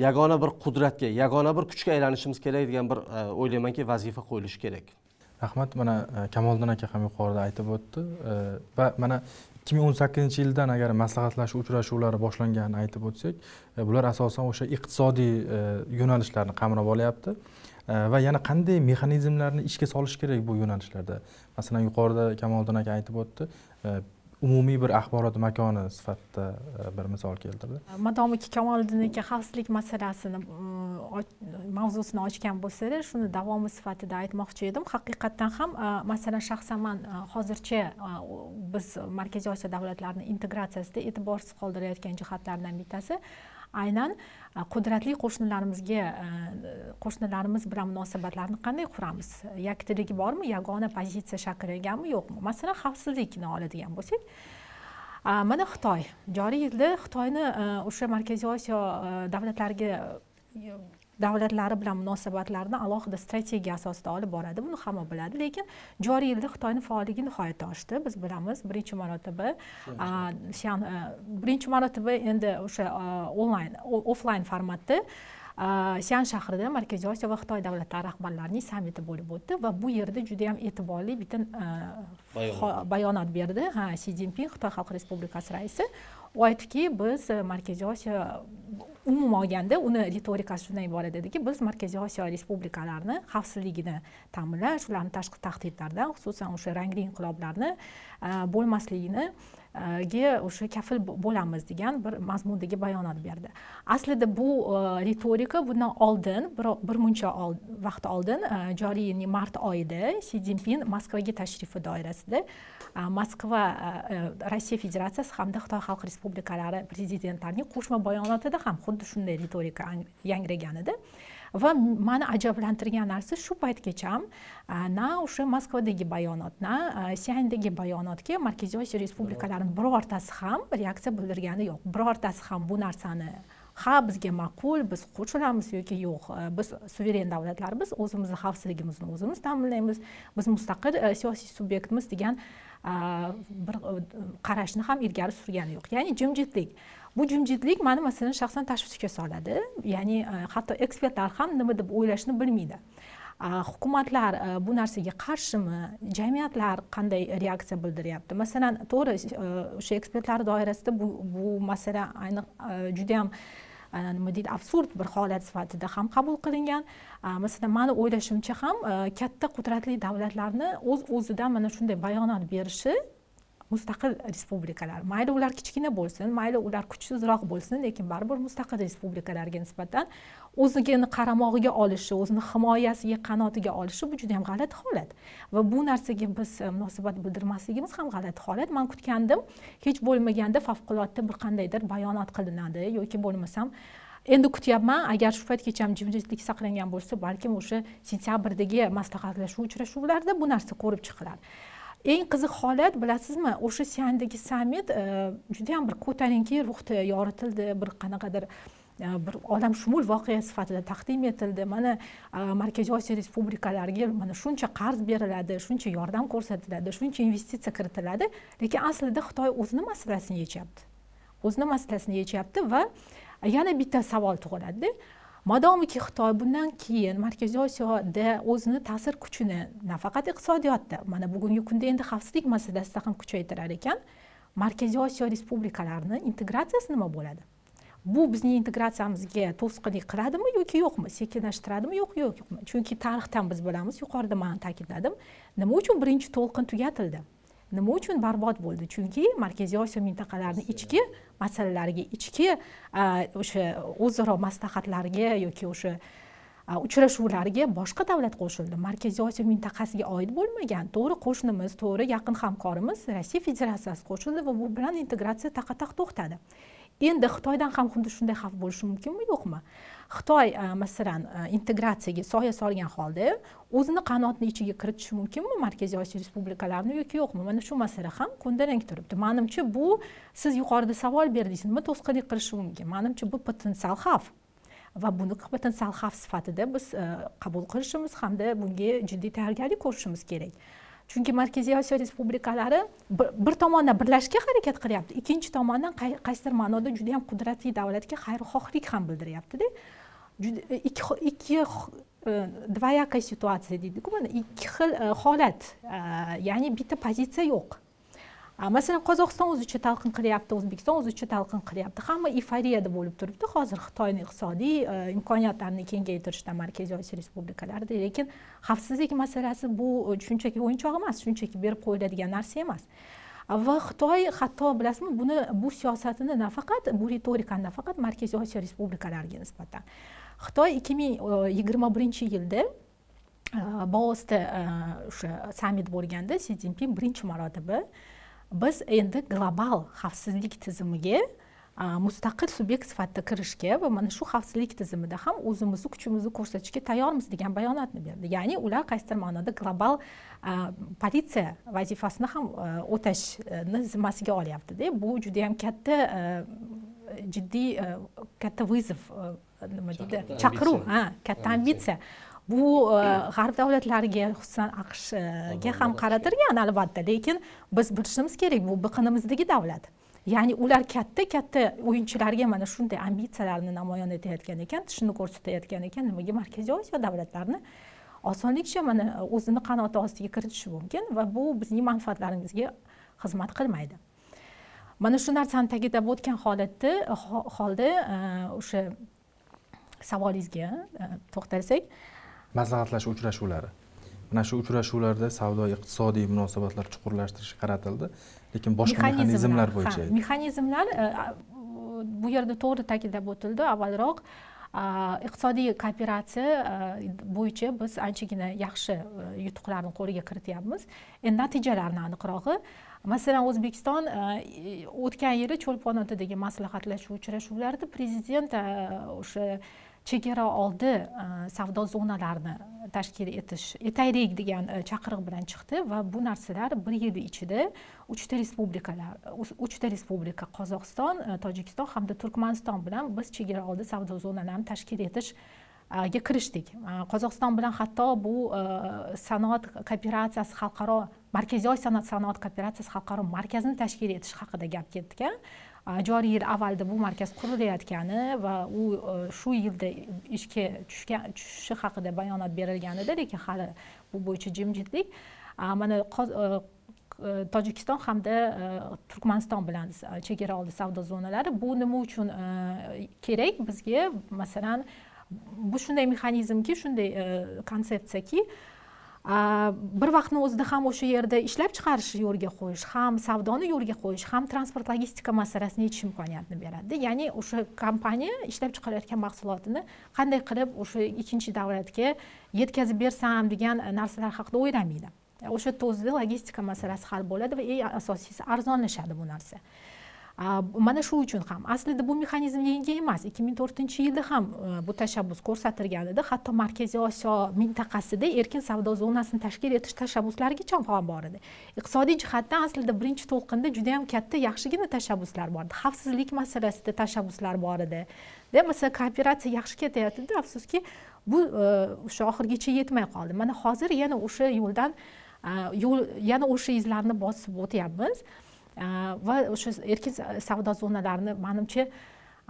yagona bir qudratga yagona bir kuchga aylanishimiz kerak degan bir e, o'ylaymanki vazifa qo'yilishi kerak rahmat mana e, kamoliddin aka ham yuqorida aytib o'tdi va mana 2018 yildan agar maslahatlashuv uchrashuvlari boshlanganini aytib o'tsak bular asosan o'sha iqtisodiy yo'nalishlarni qamrab olyapti va yana qanday mexanizmlarni ishga solish kerak bu yo'nalishlarda masalan yuqorida kamoliddin aka aytib o'tdi e, umumiy bir axborot makoni sifatida e, bir misol keltirdi e, madomiki kamoliddin aka xavfsizlik masalasini mavzusini ochgan bo'lsada shuni davomi sifatida aytmoqchi edim haqiqatdan ham masalan shaxsan man hozircha biz markaziy osiyo davlatlarini integratsiyasida e'tiborsiz qoldirayotgan jihatlardan bittasi aynan qudratli qo'shnilarimizga qo'shnilarimiz bilan munosabatlarni qanday quramiz yakdilik bormi yagona pozitsiya shakllanganmi yo'qmi masalan xavfsizlikni oladigan bo'lsak mana xitoy joriy yilda xitoyni o'sha markaziy osiyo davlatlariga davlatlari bilan munosabatlarni alohida strategiya asosida olib boradi buni hamma biladi lekin joriy yilda xitoyni faolligi nihoyatda oshdi biz bilamiz birinchi marotaba e, birinchi marotaba endi o'sha e, onlayn offlayn formatda shan shahrida markaziy osiyo va xitoy davlatlari rahbarlarining sammiti bo'lib o'tdi va bu yerda juda yam e'tiborli bitta e, bayonot berdi ha si zinpin xitoy xalq respublikasi raisi u aytdiki biz e, markaziy osiyo e, umuman olganda uni ritorikasi shundan iborat ediki biz markaziy osiyo respublikalarini xavfsizligini ta'minlash ularni tashqi tahdidlardan xususan o'sha rangli inqiloblarni e, bo'lmasligini ga e, o'sha kafil bo'lamiz degan bir mazmundagi bayonot berdi aslida bu e, ritorika bundan oldin bir muncha vaqt oldin e, joriy yilning mart oyida si zinpin moskvaga tashrifi doirasida moskva rossiya federatsiyasi hamda xitoy xalq respublikalari prezidentlarining qo'shma bayonotida ham xuddi shunday ritorika yangragan edi va mani ajablantirgan narsa shu paytgacha na o'sha moskvadagi bayonot na siandagi bayonotga markaziy osiyo respublikalarini birortasi ham reaksiya bildirgani yo'q birortasi ham bu narsani ha bizga ma'qul biz qo'shilamiz yoki yo'q biz suveren davlatlarmiz o'zimizni xavfsizligimizni o'zimiz ta'minlaymiz biz mustaqil siyosiy subyektmiz degan bir qarashni ham ilgari surgani yo'q ya'ni jimjitlik bu jimjitlik mani masalan shaxsan tashvishga soladi ya'ni e, hatto ekspertlar ham nima deb o'ylashni bilmaydi hukumatlar e, bu narsaga qarshimi jamiyatlar qanday reaksiya bildiryapti masalan to'g'ri e, o'sha ekspertlar doirasida bu bu masala juda judayam nima deydi absurd bir holat sifatida ham qabul qilingan masalan mani o'ylashimcha ham katta qudratli davlatlarni o'z o'zidan mana shunday bayonot berishi mustaqil respublikalar mayli ular kichkina bo'lsin mayli ular kuchsizroq bo'lsin lekin baribir mustaqil respublikalarga nisbatan o'zini qaramog'iga olishi o'zini himoyasiga qanotiga olishi bu juda yam g'alati holat va bu narsaga biz e, munosabat bildirmasligimiz ham g'alati holat man kutgandim hech bo'lmaganda favqulodda bir qandaydir bayonot qilinadi yoki bo'lmasam endi kutyapman agar shu paytgacha jimjitlik saqlangan bo'lsa balkim o'sha sentyabrdagi maslahatlashuv uchrashuvlarida bu narsa ko'rib chiqiladi eng qiziq holat bilasizmi o'sha siandagi sammit e, juda yam bir ko'tarinki ruhda yoritildi bir qanaqadir e, bir olamshumul voqea sifatida taqdim etildi mana e, markaziy osiyo respublikalariga mana shuncha qarz beriladi shuncha yordam ko'rsatiladi shuncha investitsiya kiritiladi lekin aslida xitoy o'zini masalasini yechyapti o'zini masalasini yechyapti va yana bitta savol tug'iladida modomiki xitoy bundan keyin markaziy osiyoda o'zini ta'sir kuchini nafaqat iqtisodiyotda mana bugungi kunda endi xavfsizlik masalasida ham kuchaytirar ekan markaziy osiyo respublikalarini integratsiyasi nima bo'ladi bu bizning integratsiyamizga to'sqinlik qiladimi yoki yo'qmi sekinlashtiradimi yoki yo'qmi chunki tarixdan biz bilamiz yuqorida man ta'kidladim nima uchun birinchi to'lqin tugatildi nima uchun barbod bo'ldi chunki markaziy osiyo mintaqalarini ichki masalalariga ichki o'sha o'zaro maslahatlarga yoki o'sha uchrashuvlarga boshqa davlat qo'shildi markaziy osiyo mintaqasiga oid bo'lmagan to'g'ri qo'shnimiz to'g'ri yaqin hamkorimiz rossiya federatsiyasi qo'shildi va bu bilan integratsiya taq to'xtadi endi xitoydan ham xuddi shunday xavf bo'lishi mumkinmi yo'qmi xitoy e, masalan e, integratsiyaga soya solgan holda o'zini qanotni ichiga kiritishi mumkinmi markaziy osiyo respublikalarini yoki yo'qmi mana shu masala ham ko'ndalang turibdi manimcha bu siz yuqorida savol berdingiz nima to'sqinlik qilishi mumkin manimcha bu potensial xavf va buni potensial xavf sifatida biz e, qabul qilishimiz hamda bunga jiddiy tayyorgarlik ko'rishimiz kerak chunki markaziy osiyo respublikalari bir, bir tomondan birlashishga harakat qilyapti ikkinchi tomondan qaysidir ma'noda juda yam qudratli davlatga xayrixohlik ham bildiryaptida ikki ikki dvoyakая situatsiya deydiku mana ikki xil holat ya'ni bitta pozitsiya yo'q masalan qozog'iston o'zicha talqin qilyapti o'zbekiston o'zicha talqin qilyapti hamma eforiyada bo'lib turibdi hozir xitoyni iqtisodiy imkoniyatlarini kengaytirishda markaziy osiyo respublikalarida lekin xavfsizlik masalasi bu shunchaki o'yinchoq emas shunchaki berib qo'yiladigan narsa emas va xitoy hatto bilasizmi buni bu siyosatini nafaqat bu retorikani nafaqat markaziy osiyo respublikalariga nisbatan xitoy ikki ming e, yigirma birinchi yilda e, boosta e, o'sha sammit bo'lganda si Jinping birinchi marotaba biz endi global xavfsizlik tizimiga mustaqil subyekt sifatida kirishga va mana shu xavfsizlik tizimida ham o'zimizni kuchimizni ko'rsatishga tayyormiz degan bayonotni berdi ya'ni ular qaysidir ma'noda global politsiya vazifasini ham o'tashni zimmasiga olyaptida bu juda ham katta jiddiy katta vызов nima deydi chaqiruv ha katta ambitsiya bu e, g'arb davlatlariga xususan aqshga e, ham qaratilgan albatta lekin biz bilishimiz kerak bu biqinimizdagi davlat ya'ni ular katta katta o'yinchilarga mana shunday ambitsiyalarni namoyon etayotgan ekan shuni ko'rsatayotgan ekan nimaga markaziy osiyo davlatlarini osonlikcha mana e, o'zini qanoti ostiga kiritishi mumkin va bu bizning manfaatlarimizga xizmat qilmaydi mana shu narsani tagida o'tgan holatda holda o'sha savolingizga e, to'xtalsak maslahatlash uchrashuvlari mana shu uchrashuvlarda savdo iqtisodiy munosabatlar chuqurlashtirish qaratildi lekin boshqa mexanizmlar bo'yicha mexanizmlar e, bu yerda to'g'ri ta'kidlab o'tildi avvalroq iqtisodiy kooperatsiya e, bo'yicha biz anchagina yaxshi yutuqlarni qo'lga kirityapmiz endi natijalarni aniqrog'i masalan o'zbekiston o'tgan yili cho'lpon otadagi maslahatlashuv uchrashuvlarida prezident o'sha chegara oldi e, savdo zonalarini tashkil etish etaylik degan e, chaqiriq bilan chiqdi va bu narsalar bir yil ichida uchta respublikalar uchta respublika qozog'iston e, tojikiston hamda turkmaniston bilan biz chegara oldi savdo zonalarini tashkil etish ga kirishdik qozog'iston bilan hatto bu sanoat kooperatsiyasi xalqaro markaziy osiyo sanoat kooperatsiyasi xalqaro markazini tashkil etish haqida gap ketgan joriy yil avvalda bu markaz qurilayotgani va u e, shu yilda ishga tushgan tushishi haqida bayonot berilgan edi lekin hali bu bo'yicha jimjitlik mana e, e, tojikiston hamda turkmaniston bilan chegara oldi savdo zonalari bu nima uchun kerak bizga masalan bu shunday mexanizmki shunday konsepsiyaki bir vaqtni o'zida ham o'sha yerda ishlab chiqarishni yo'lga qo'yish ham savdoni yo'lga qo'yish ham transport logistika masalasini yechish imkoniyatini beradi ya'ni o'sha kompaniya ishlab chiqarayotgan mahsulotini qanday qilib o'sha ikkinchi davlatga yetkazib bersam degan narsalar haqida o'ylamaydi o'sha o'zida logistika masalasi hal bo'ladi va eng asosiysi arzonlashadi bu narsa mana shu uchun ham aslida bu mexanizm yangi emas 2004 yilda ham e, bu tashabbus ko'rsatilgan edi hatto markaziy osiyo mintaqasida erkin savdo zonasini tashkil etish tashabbuslarigacha ham bor edi iqtisodiy jihatdan aslida birinchi to'lqinda juda yam katta yaxshigina tashabbuslar bor edi xavfsizlik masalasida tashabbuslar bor edi masalan kooperatsiya yaxshi ketayotgandi afsuski bu e, o'sha oxirigacha yetmay qoldi mana hozir yana o'sha yo'ldan e, yo'l yana o'sha izlarni bosib o'tyapmiz va o'sha erkin savdo zonalarini manimcha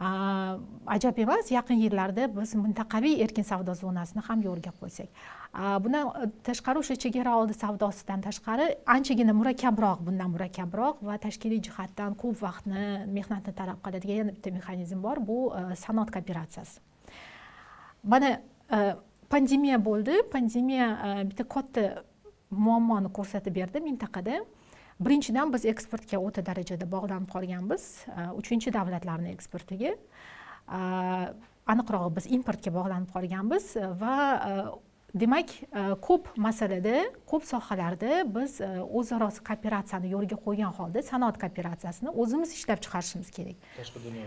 ajab emas yaqin yillarda biz mintaqaviy erkin savdo zonasini ham yo'lga qo'ysak bundan e, tashqari o'sha chegara oldi savdosidan tashqari anchagina murakkabroq bundan murakkabroq va tashkiliy jihatdan ko'p vaqtni mehnatni talab qiladigan yana bitta mexanizm bor bu e, sanoat kooperatsiyasi mana e, pandemiya bo'ldi pandemiya bitta katta muammoni ko'rsatib berdi mintaqada birinchidan biz eksportga o'ta darajada bog'lanib qolganmiz uchinchi davlatlarni eksportiga aniqrog'i biz importga bog'lanib qolganmiz va demak ko'p masalada ko'p sohalarda biz o'zaro kooperatsiyani yo'lga qo'ygan holda sanoat kooperatsiyasini o'zimiz ishlab chiqarishimiz kerak tashqi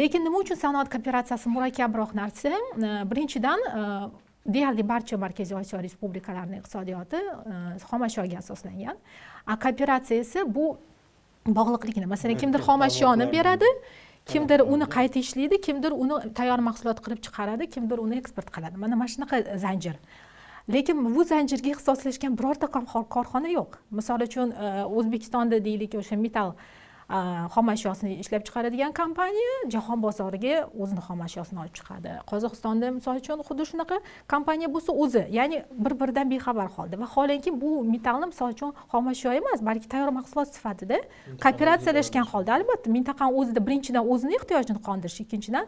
lekin nima uchun sanoat kooperatsiyasi murakkabroq narsa birinchidan deyarli barcha markaziy osiyo respublikalarining iqtisodiyoti e, xomashyoga asoslangan a kooperatsiya esa bu bog'liqlik masalan kimdir xomashyoni beradi kimdir uni qayta ishlaydi kimdir uni tayyor mahsulot qilib chiqaradi kimdir uni eksport qiladi mana mana shunaqa zanjir lekin bu zanjirga ixtisoslashgan birorta korxona yo'q misol uchun e, o'zbekistonda deylik o'sha metall xomashyosini ishlab chiqaradigan kompaniya jahon bozoriga o'zini xomashyosini olib chiqadi qozog'istonda misol uchun xuddi shunaqa kompaniya bo'lsa o'zi ya'ni bir biridan bexabar holda vaholanki bu metallni misol uchun xomashyo emas balki tayyor mahsulot sifatida kooperatsiyalashgan holda albatta mintaqani o'zida birinchidan o'zini ehtiyojini qondirish ikkinchidan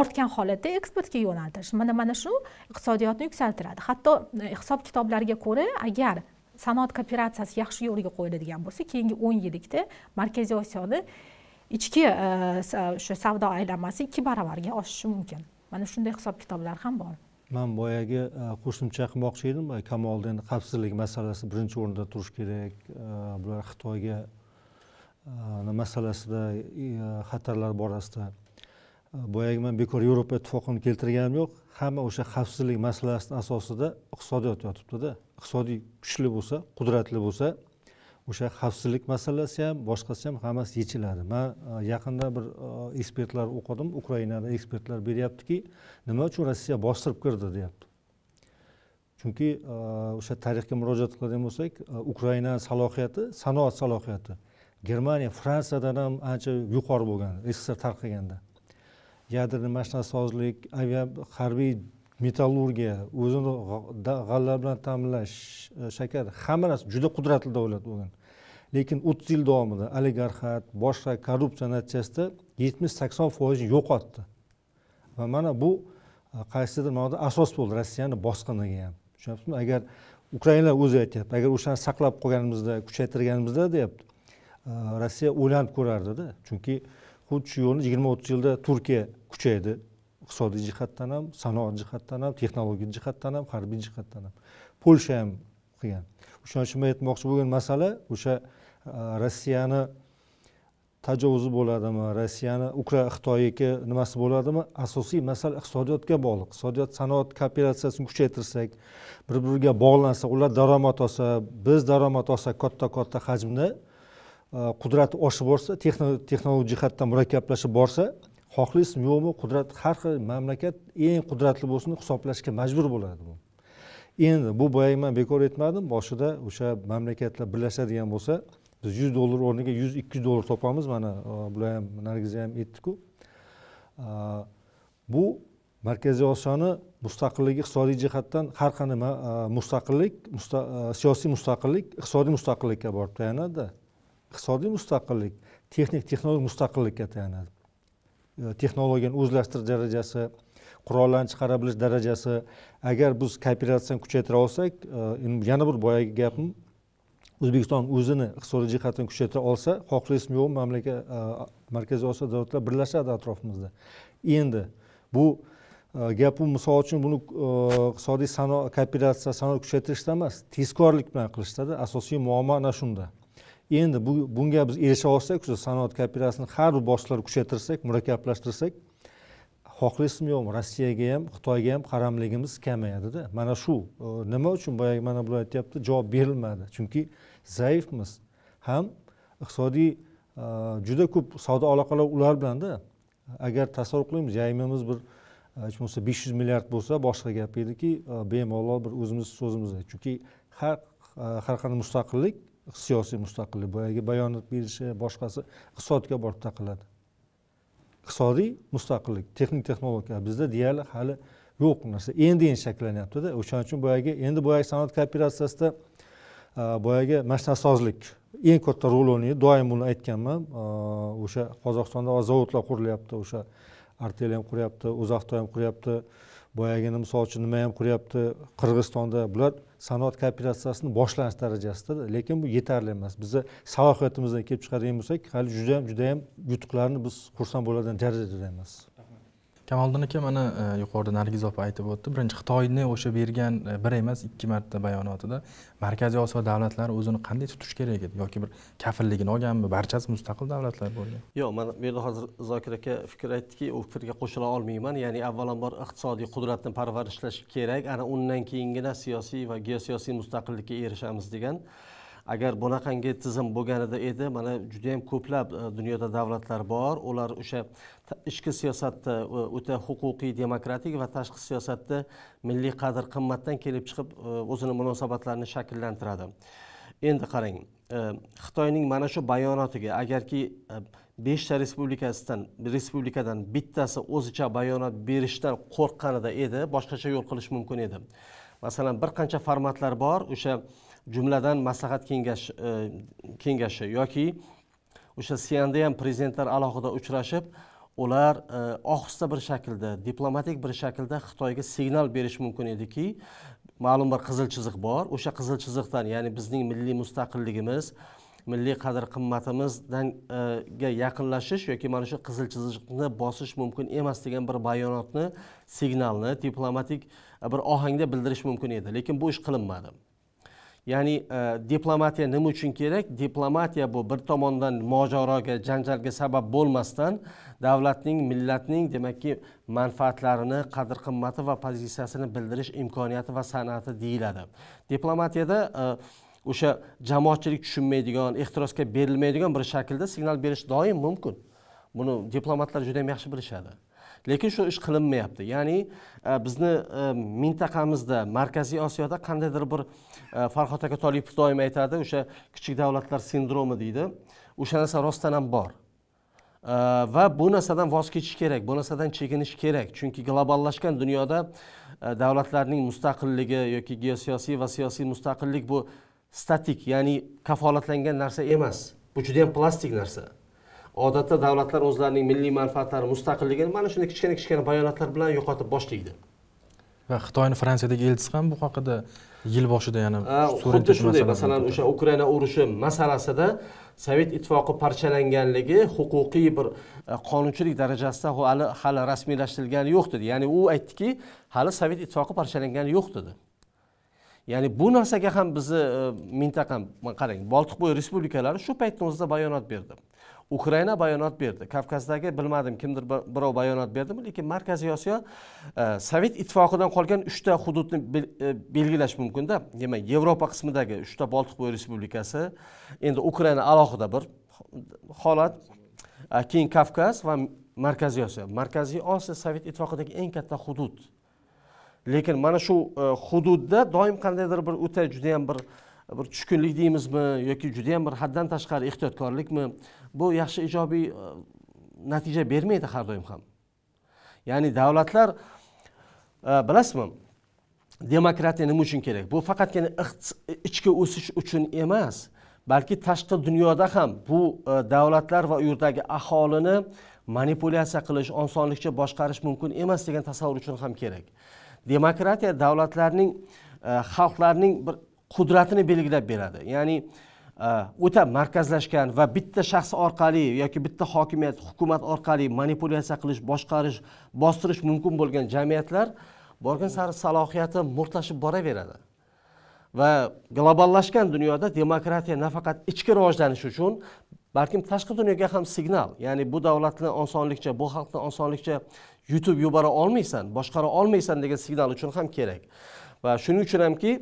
ortgan holatda eksportga yo'naltirish mana mana shu iqtisodiyotni yuksaltiradi hatto e, hisob kitoblarga ko'ra agar sanoat kooperatsiyasi yaxshi yo'lga qo'yiladigan bo'lsa keyingi o'n yillikda markaziy osiyoni ichki o'sha e, e, savdo aylanmasi ikki baravarga oshishi mumkin mana shunday hisob kitoblar ham bor man boyagi e, qo'shimcha qilmoqchi edim kamolda endi xavfsizlik masalasi birinchi o'rinda turishi kerak bular xitoyga masalasida xatarlar borasida boyagi man bekor yevropa ittifoqini keltirganim yo'q hamma o'sha xavfsizlik masalasini asosida iqtisodiyot yotibdida iqtisodiy kuchli bo'lsa qudratli bo'lsa o'sha xavfsizlik masalasi ham boshqasi ham hammasi yechiladi man e, yaqinda bir e, ekspertlar o'qidim ukrainada ekspertlar beryaptiki nima uchun rossiya bostirib kirdi deyapti chunki e, o'sha tarixga murojaat qiladigan bo'lsak ukraina salohiyati sanoat salohiyati germaniya fransiyadan ham ancha yuqori bo'lgan sssr tarqaganda yadro mashinasozlik avia harbiy metallurgiya o'zini g'alla bilan ta'minlash shakar hamma narsa juda qudratli davlat bo'lgan lekin o'ttiz yil davomida oligarxat boshqa korrupsiya natijasida yetmish sakson foizni yo'qotdi va mana bu qaysidir ma'noda asos bo'ldi rossiyani bosqiniga ham tushunyapsizmi agar ukrainalar o'zi aytyapti agar o'shani saqlab qolganimizda kuchaytirganimizda deyapti rossiya o'ylanib ko'rardida chunki xuddi shu yo'lni yigirma o'ttiz yilda turkiya kuchaydi iqtisodiy jihatdan ham sanoat jihatdan ham texnologik jihatdan ham harbiy jihatdan ham polsha ham qilgan o'shaning uchun men aytmoqchi bo'lgan masala o'sha rossiyani tajovuzi bo'ladimi rossiyani ukraina xitoyniki nimasi bo'ladimi asosiy masala iqtisodiyotga bog'liq iqtisodiyot sanoat kooperatsiyasini kuchaytirsak bir biriga bog'lansa ular daromad olsa biz daromad olsak katta katta hajmda qudrati oshib borsa texnologik jihatdan murakkablashib borsa xohlaysizmi yo'qmi qudrat har xil mamlakat eng qudratli bo'lsin hisoblashga majbur bo'ladi bu endi bu boyagi man bekor aytmadim boshida o'sha mamlakatlar birlashadigan bo'lsa biz yuz dollar o'rniga yuz ikki yuz dollar topamiz mana e, bular ham nargiza ham aytdiku e, bu markaziy osiyoni mustaqilligi iqtisodiy jihatdan har qanday e, mustaqillik siyosiy mustaqillik iqtisodiy mustaqillikka borib tayanadi iqtisodiy mustaqillik texnik texnologik mustaqillikka tayanadi E, texnologiyani o'zlashtirish darajasi qurollarni chiqara bilish darajasi agar biz kooperatsiyani kuchaytira olsak e, yana bir boyagi gapim o'zbekiston o'zini iqtisodiy jihatdan kuchaytira olsa xohlaysizmi yo'qmi mamlakat e, markaziy osiyo davlatlari birlashadi atrofimizda endi bu bu misol uchun buni iqtisodiy sanoat kooperatsiya sanoat kuchaytirishda emas tezkorlik bilan qilishdada asosiy muammo ana shunda endi bu bunga biz erisha olsak o'sha sanoat kooperatsiyasini har bir bosqichlar kuchaytirsak murakkablashtirsak xohlaysizmi yo'qmi rossiyaga ham xitoyga ham qaramligimiz kamayadida mana shu e, nima uchun boyagi mana bular aytyapti javob berilmadi chunki zaifmiz ham iqtisodiy e, juda ko'p savdo aloqalar ular bilanda agar tasavvur qilamiz yaymamiz bir e, hech bo'lmasa besh yuz milliard bo'lsa boshqa gap ediki bemalol bir o'zimiz so'zimiz chunki har har qanday mustaqillik siyosiy mustaqillik boyagi bayonot berishi boshqasi iqtisodga borib taqiladi iqtisodiy mustaqillik texnik texnologiya bizda deyarli hali yo'q narsa endi endi shakllanyaptida o'shaning uchun boyagi endi boyagi sanoat kooperatsiyasida boyagi mashinasozlik eng katta rol o'ynaydi doim buni aytganman o'sha qozog'istonda zavodlar qurilyapti o'sha artel ham quryapti o'zavto ham quryapti boyagini misol uchun nima ham quryapti qirg'izistonda bular sanoat kooperatsiyasini boshlanish darajasida lekin bu yetarli emas bizni salohiyatimizdan kelib chiqadigan bo'lsak hali juda ham juda ham yutuqlarni biz xursand bo'ladigan darajada emas aka mana e, yuqorida nargiz opa aytib o'tdi birinchi xitoyni o'sha bergan e, bir emas ikki marta bayonotida markaziy osiyo davlatlari o'zini qanday tutish kerak edi yoki bir kafilligini olganmi barchasi mustaqil davlatlar bo'lgan yo'q mana bu yerda hozir zokir aka fikr aytdiki u fikrga qo'shila olmayman ya'ni avvalambor iqtisodiy qudratni parvarishlash kerak ana undan keyingina siyosiy va geosiyosiy mustaqillikka erishamiz degan agar bunaqangi tizim bo'lganida edi mana judayam ko'plab e, dunyoda davlatlar bor ular o'sha ichki siyosatda e, o'ta huquqiy demokratik va tashqi siyosatda milliy qadr qimmatdan kelib chiqib e, o'zini munosabatlarini shakllantiradi endi qarang xitoyning mana shu bayonotiga agarki beshta respublikasidan respublikadan bittasi o'zicha bayonot berishdan qo'rqqanida edi boshqacha yo'l qilish mumkin edi masalan bir qancha formatlar bor o'sha jumladan maslahat kengashi e, kengashi yoki o'sha sianda ham prezidentlar alohida uchrashib ular e, ohista bir shaklda diplomatik bir shaklda xitoyga signal berish mumkin ediki ma'lum bir qizil chiziq bor o'sha qizil chiziqdan ya'ni bizning milliy mustaqilligimiz milliy qadr qimmatimizga e, yaqinlashish yoki mana shu qizil chiziqni bosish mumkin emas degan bir bayonotni signalni diplomatik bir ohangda bildirish mumkin edi lekin bu ish qilinmadi ya'ni e, diplomatiya nima uchun kerak diplomatiya bu bir tomondan mojaroga janjalga sabab bo'lmasdan davlatning millatning demakki manfaatlarini qadr qimmati va pozitsiyasini bildirish imkoniyati va san'ati deyiladi diplomatiyada e, o'sha jamoatchilik tushunmaydigan ehtirosga berilmaydigan bir shaklda signal berish doim mumkin buni diplomatlar juda yam yaxshi bilishadi lekin shu ish qilinmayapti ya'ni e, bizni mintaqamizda markaziy osiyoda qandaydir bir Э, farhod aka tolipov doim aytadi o'sha kichik davlatlar sindromi deydi o'sha narsa rostdan ham bor э, va bu narsadan voz kechish kerak bu narsadan chekinish kerak chunki globallashgan dunyoda э, davlatlarning mustaqilligi yoki geosiyosiy va siyosiy mustaqillik bu statik ya'ni kafolatlangan narsa emas bu juda yam plastik narsa odatda davlatlar o'zlarining milliy manfaatlari mustaqilligini mana shunday kichkina kichkina bayonotlar bilan yo'qotib boshlaydi va xitoyni fransiyadagi elchisi ham bu haqida yil boshida yana xuddi shunday masalan o'sha ukraina urushi masalasida sovet ittifoqi parchalanganligi huquqiy bir e, qonunchilik darajasida hali hali rasmiylashtirilgani yo'q dedi ya'ni u aytdiki hali sovet ittifoqi parchalangani yo'q dedi ya'ni bu narsaga ham bizni e, mintaqa qarang boltiqbo'yi respublikalari shu paytni o'zida bayonot berdi ukraina bayonot berdi kavkazdagi bilmadim kimdir birov bayonot berdimi lekin markaziy osiyo e, sovet ittifoqidan qolgan uchta hududni e, belgilash mumkinda demak yevropa qismidagi uchta boltiq bo'yi respublikasi endi ukraina alohida bir holat e, keyin kavkaz va markaziy osiyo markaziy osiyo sovet ittifoqidagi eng katta hudud lekin mana shu hududda doim qandaydir bir o'ta judayam bir bir tushkunlik deymizmi yoki judayam bir haddan tashqari ehtiyotkorlikmi bu yaxshi ijobiy e, natija bermaydi har doim ham ya'ni davlatlar e, bilasizmi demokratiya nima uchun kerak bu faqatgina ichki o'sish uchun emas balki tashqi dunyoda ham bu e, davlatlar va u yerdagi aholini manipulyatsiya qilish osonlikcha boshqarish mumkin emas degan tasavvur uchun ham kerak demokratiya davlatlarning xalqlarning bir qudratini belgilab beradi ya'ni o'ta markazlashgan va bitta shaxs orqali yoki bitta hokimiyat hukumat orqali manipulyatsiya qilish boshqarish bostirish mumkin bo'lgan jamiyatlar borgan sari salohiyati mo'rtlashib boraveradi va globallashgan dunyoda demokratiya nafaqat ichki rivojlanish uchun balkim tashqi dunyoga ham signal ya'ni bu davlatni osonlikcha bu xalqni osonlikcha yutib yubora olmaysan boshqara olmaysan degan signal uchun ham kerak va shuning uchun hamki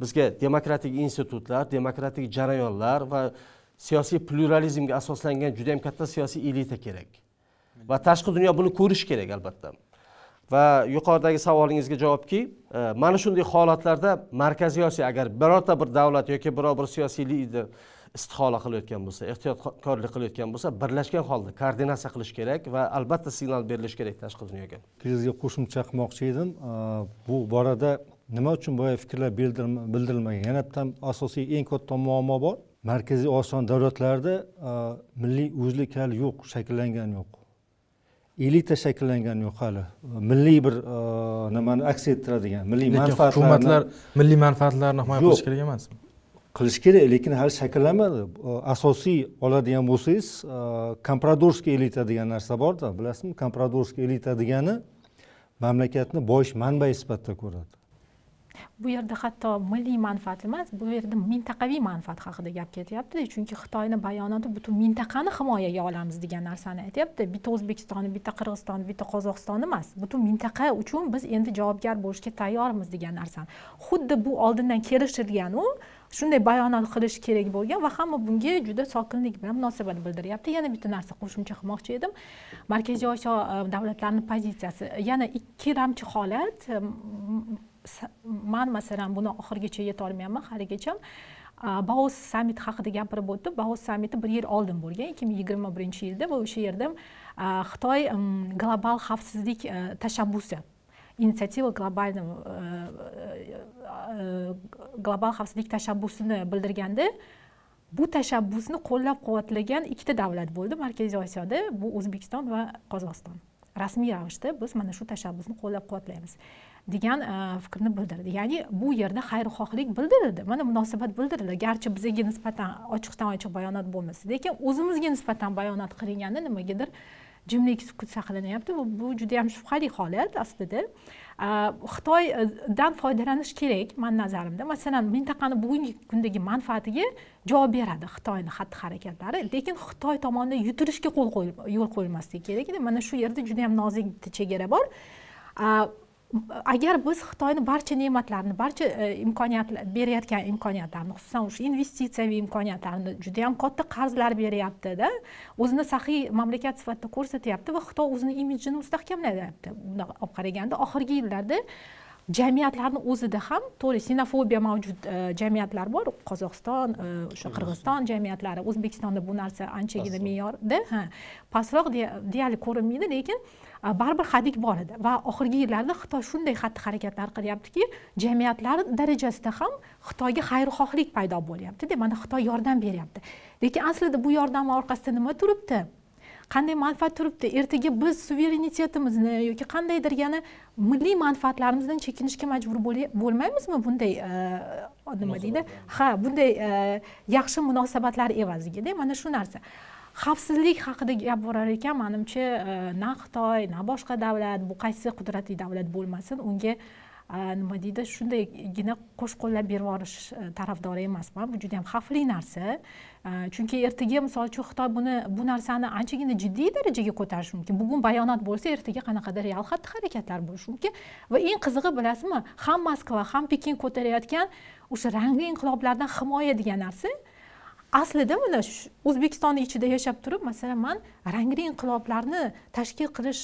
bizga demokratik institutlar demokratik jarayonlar va siyosiy pluralizmga asoslangan juda yam katta siyosiy elita kerak va tashqi dunyo buni ko'rishi kerak albatta va yuqoridagi savolingizga javobki e, mana shunday holatlarda markaziy osiyo agar birorta bir davlat yoki biror bir siyosiy lider istihola qilayotgan bo'lsa ehtiyotkorlik qilayotgan bo'lsa birlashgan holda koordinatsiya qilish kerak va albatta signal berilishi kerak tashqi dunyoga krizga qo'shimcha qilmoqchi edim e, bu borada nima uchun boya fikrlar bildirilmagan yana bitta asosiy eng katta muammo bor markaziy osiyo davlatlarida milliy o'zlik hali yo'q shakllangani yo'q elita shakllangani yo'q hali milliy bir nimani aks ettiradigan milliy manfaat hukumatlar milliy manfaatlarni himoya qilish kerak emasmi qilish kerak lekin hali shakllanmadi asosiy oladigan bo'lsangiz kompradorskiy elita degan narsa borda bilasizmi kompradorskiy elita degani mamlakatni boyish manbai sifatida ko'radi bu yerda hatto milliy manfaat emas bu yerda mintaqaviy manfaat haqida gap ketyapti chunki xitoyni bayonoti butun mintaqani himoyaga olamiz degan narsani aytyapti bitta o'zbekistonni bitta qirg'izistonni bitta qozog'istonni emas butun mintaqa uchun biz endi javobgar bo'lishga tayyormiz degan narsani xuddi bu oldindan kelishilganu shunday bayonot qilish kerak bo'lgan va hamma bunga juda sokinlik bilan munosabat bildiryapti yana bitta narsa qo'shimcha qilmoqchi edim markaziy osiyo e, davlatlarini pozitsiyasi yana ikkilamchi holat man masalan buni oxirigacha yetolmayapman haligacha baos sammit haqida gapirib o'tib baos sammiti bir yil oldin bo'lgan ikki ming yigirma birinchi yilda va o'sha yerda xitoy global xavfsizlik e, tashabbusi inisiativa globalni e, e, global xavfsizlik tashabbusini bildirganda bu tashabbusni qo'llab quvvatlagan ikkita davlat bo'ldi markaziy osiyoda bu o'zbekiston va qozog'iston rasmiy ravishda biz mana shu tashabbusni qo'llab quvvatlaymiz degan e, fikrni bildirdi ya'ni bu yerda xayrixohlik bildirildi mana munosabat bildirildi garchi bizaga nisbatan ochiqdan ochiq bayonot bo'lmasa lekin o'zimizga nisbatan bayonot qilinganda nimagadir jimlik sukut saqlanyapti va bu juda yam shubhali holat aslida e, xitoydan foydalanish kerak mani nazarimda masalan mintaqani bugungi kundagi manfaatiga javob beradi xitoyni xatti harakatlari lekin xitoy tomonidan yutilishga qo'l yo'l qo'yilmasligi kerak mana shu yerda juda yam nozik chegara bor e, agar biz xitoyni barcha ne'matlarini barcha e, imkoniyatlar berayotgan imkoniyatlarni xususan o'sha investitsiyaviy imkoniyatlarni juda yam katta qarzlar beryaptida o'zini saxiy mamlakat sifatida ko'rsatyapti va xitoy o'zini imijini mustahkamlayapti bundoq olib qaraganda oxirgi yillarda jamiyatlarni o'zida ham to'g'ri sinofobiya mavjud e, jamiyatlar bor qozog'iston e, o'sha qirg'iziston jamiyatlari o'zbekistonda bu narsa anchagina me'yorda ha pastroq deyarli ko'rinmaydi lekin baribir hadik bor edi va oxirgi yillarda xitoy shunday xatti harakatlar qilyaptiki jamiyatlar darajasida ham xitoyga xayrixohlik paydo bo'lyaptida mana xitoy yordam beryapti lekin aslida bu yordamni orqasida nima turibdi qanday manfaat turibdi ertaga biz suverenitetimizni yoki qandaydir yana milliy manfaatlarimizdan chekinishga majbur bo'lmaymizmi bunday e, nima deydi ha bunday e, yaxshi munosabatlar evazigada mana shu narsa xavfsizlik haqida gap borar ekan manimcha e, na xitoy na boshqa davlat bu qaysi qudratli davlat bo'lmasin unga e, nima deydi shundaygina qo'sh qo'llab beriborish e, tarafdori emasman bu juda yam xavfli narsa chunki ertaga misol uchun xitoy buni bu narsani anchagina jiddiy darajaga ko'tarishi mumkin bugun bayonot bo'lsa ertaga qanaqadir real xatti harakatlar bo'lishi mumkin va eng qizig'i bilasizmi ham moskva ham pekin ko'tarayotgan o'sha rangli inqiloblardan himoya degan narsa aslida mana o'zbekistonni ichida yashab turib masalan man rangli inqiloblarni tashkil qilish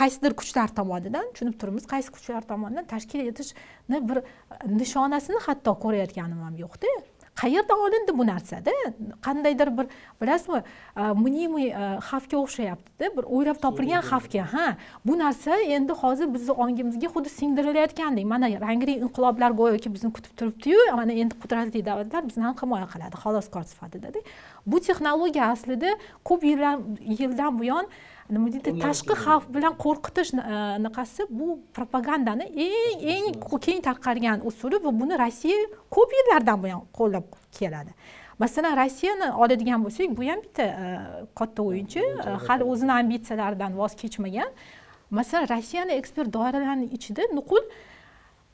qaysidir kuchlar tomonidan tushunib turibmiz qaysi kuchlar tomonidan tashkil etishni bir nishonasini hatto ko'rayotganim ham yo'qda qayerdan olindi bu narsada qandaydir bir bilasizmi mnimый xavfga o'xshayaptida bir o'ylab topilgan xavfga ha bu narsa endi hozir bizni ongimizga xuddi singdirilayotgandek mana rang inqiloblar go'yoki bizni kutib turibdiyu mana endi qudratli davlatlar bizni ham himoya qiladi xaloskor sifatidada bu texnologiya aslida ko'p yildan, yildan buyon nima deydi tashqi xavf bilan qo'rqitish anaqasi e, bu propagandani eng eng keng tarqalgan usuli va buni rossiya ko'p yillardan buyon qo'llab keladi masalan rossiyani oladigan bo'lsak bu ham bitta e, katta o'yinchi e, hali o'zini ambitsiyalaridan voz kechmagan masalan rossiyani ekspert doiralarining ichida nuqul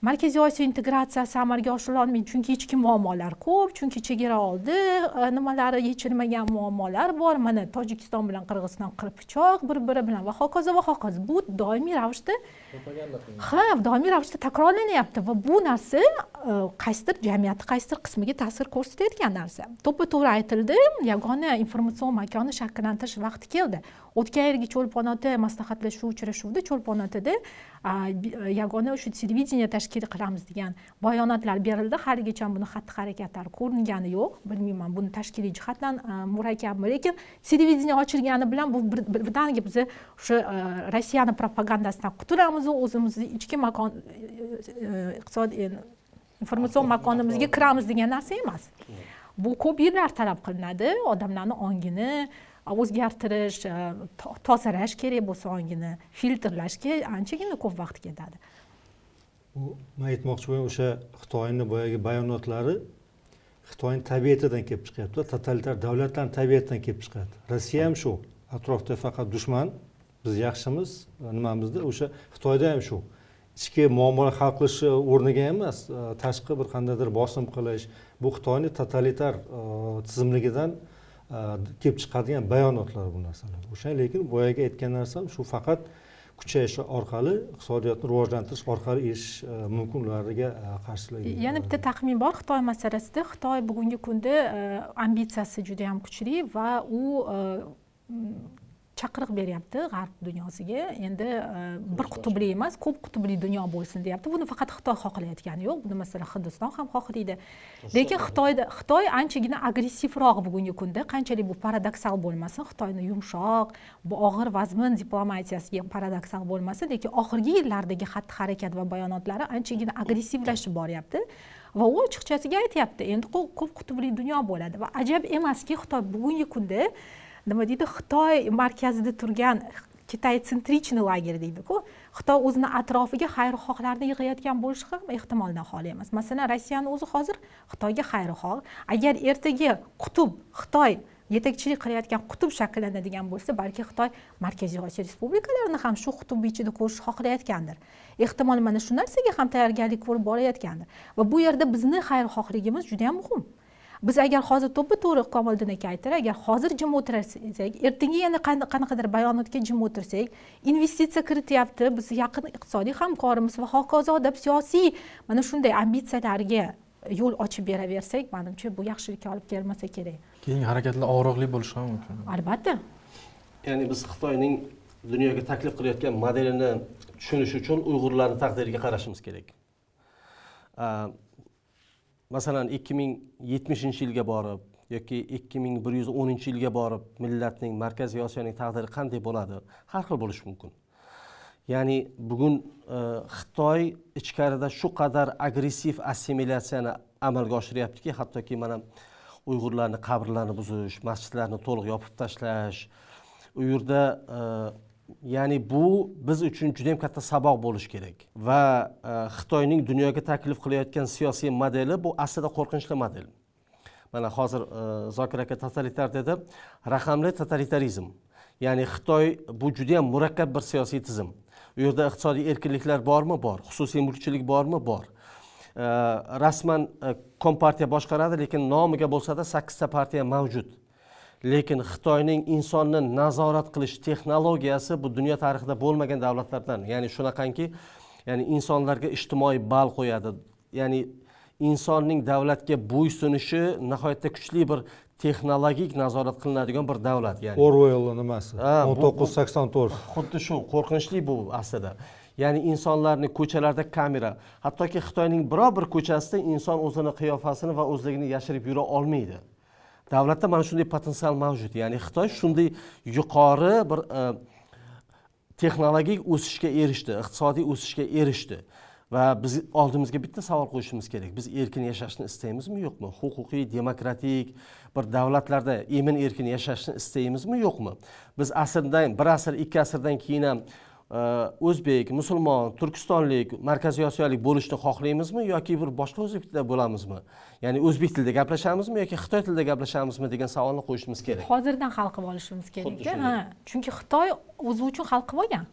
markaziy osiyo integratsiyasi amalga oshira olmaydi chunki ichki muammolar ko'p chunki chegara oldi e, nimalari yechilmagan muammolar bor mana tojikiston bilan qirg'iziston qirpichoq bir biri bilan va hokazo va hokazo bu doimiy ravishda ha doimiy ravishda takrorlanyapti va bu narsa e, qaysidir jamiyatni qaysidir qismiga ta'sir ko'rsatayotgan narsa to'ppa to'g'ri aytildi yagona informatsion makonni shakllantirish vaqti keldi o'tgan yilgi ota maslahatlashuv uchrashuvida otada e, yagona o'sha televideniya tashkil qilamiz degan bayonotlar berildi haligacha buni xatti harakatlari ko'ringani yo'q bilmayman buni tashkiliy jihatdan e, murakkabmi lekin televideniya ochilgani bilan bu birdaniga biza o'sha rossiyani propagandasidan qutulamiz hozir o'zimizni ichki makon e, e, e, iqtisod informatsion makonimizga kiramiz degan narsa emas hmm. bu ko'p yillar talab qilinadi odamlarni ongini o'zgartirish tozalash kerak bo'lsa ongini filtrlashga anchagina ko'p vaqt ketadi bu man aytmoqchi bo'lgan o'sha xitoyni boyagi bayonotlari xitoyni tabiatidan kelib chiqyapti totalitar davlatlarni tabiatidan kelib chiqadi rossiya ham shu atrofda faqat dushman biz yaxshimiz nimamizda o'sha xitoyda ham shu ichki muammoni hal qilish o'rniga emas e, tashqi bir qandaydir bosim qilish bu xitoyni totalitar e, tizimligidan e, kelib chiqadigan bayonotlar bu narsalar o'sha lekin boyagi aytgan narsam shu faqat kuchayishi orqali iqtisodiyotni rivojlantirish orqali erishish mumkin ularga qarshilik yana bitta taxmin bor xitoy masalasida xitoy bugungi kunda ambitsiyasi juda yam kuchli va u chaqiriq beryapti g'arb dunyosiga endi e, bir qutbli emas ko'p qutbli dunyo bo'lsin deyapti buni faqat xitoy xohlayotgani yo'q buni masalan hindiston ham xohlaydi lekin xitoyda xitoy anchagina agressivroq bugungi kunda qanchalik bu paradoksal bo'lmasin xitoyni yumshoq bu og'ir vazmin diplomatiyasiga paradoksal bo'lmasin lekin oxirgi yillardagi xatti harakat va bayonotlari anchagina agressivlashib boryapti va u ochiqchasiga aytyapti endi ko'p qutbli dunyo bo'ladi va ajab emaski xitoy bugungi kunda nima deydi xitoy markazida turgan kitay sentrichniy lager deydiku xitoy o'zini atrofiga xayrixohlarni yig'ayotgan bo'lishi ham ehtimoldan xoli emas masalan rossiyani o'zi hozir xitoyga xayrixoh agar ertaga qutb xitoy yetakchilik qilayotgan qutb shakllanadigan bo'lsa balki xitoy markaziy osiyo respublikalarini ham shu qutb ichida ko'rishni xohlayotgandir ehtimol mana shu narsaga ham tayyorgarlik ko'rib borayotgandir va bu yerda bizni xayrixohligimiz juda yam muhim biz agar hozir to'ppa to'g'ri komiliddin aka aytdilar agar hozir jim o'tirsak ertaga yana qanaqadir bayonotga jim o'tirsak investitsiya kirityapti biz yaqin iqtisodiy hamkorimiz va hokazo deb siyosiy mana shunday ambitsiyalarga yo'l ochib beraversak manimcha bu yaxshilikka olib kelmasa kerak keyingi harakatlar og'riqli bo'lishi ham mumkin albatta ya'ni biz xitoyning dunyoga taklif qilayotgan modelini tushunish uchun uyg'urlarni taqdiriga qarashimiz kerak masalan ikki ming yetmishinchi yilga borib yoki ikki ming bir yuz o'ninchi yilga borib millatning markaziy osiyoning taqdiri qanday bo'ladi har xil bo'lishi mumkin ya'ni bugun e, xitoy ichkarida shu qadar agressiv assimilyatsiyani amalga oshiryaptiki hattoki mana uyg'urlarni qabrlarini buzish masjidlarni to'liq yopib tashlash u yerda e, ya'ni bu biz uchun juda yam katta saboq bo'lishi kerak va e, xitoyning dunyoga taklif qilayotgan siyosiy modeli bu aslida qo'rqinchli model mana hozir e, zokir aka totalitar dedi raqamli totalitarizm ya'ni xitoy bu juda judayam murakkab bir siyosiy tizim u yerda iqtisodiy erkinliklar bormi bor xususiy mulkchilik bormi bor e, rasman kompartiya boshqaradi lekin nomiga bo'lsada sakkizta partiya mavjud lekin xitoyning insonni nazorat qilish texnologiyasi bu dunyo tarixida bo'lmagan davlatlardan ya'ni shunaqangi ya'ni insonlarga ijtimoiy ball qo'yadi ya'ni insonning davlatga bo'ysunishi nihoyatda kuchli bir texnologik nazorat qilinadigan bir davlat ya'ni orwellni nimasi o'n to'qqiz yuz sakson to'rt xuddi shu qo'rqinchli bu aslida ya'ni insonlarni ko'chalarda kamera hattoki xitoyning biror bir ko'chasida inson o'zini qiyofasini va o'zligini yashirib yura olmaydi davlatda mana shunday potensial mavjud ya'ni xitoy shunday yuqori bir e, texnologik o'sishga erishdi iqtisodiy o'sishga erishdi va biz oldimizga bitta savol qo'yishimiz kerak biz erkin yashashni istaymizmi yo'qmi huquqiy demokratik bir davlatlarda emin erkin yashashni istaymizmi yo'qmi biz asrdan bir asr ikki asrdan keyin ham o'zbek musulmon turkistonlik markaziy osiyolik bo'lishni xohlaymizmi yoki bir boshqa o'zbek bo'lamizmi ya'ni o'zbek tilida gaplashamizmi yoki xitoy tilida gaplashamizmi degan savolni qo'yishimiz kerak hozirdan hal qilib olishimiz kerakda chunki xitoy o'zi uchun hal qilib olgan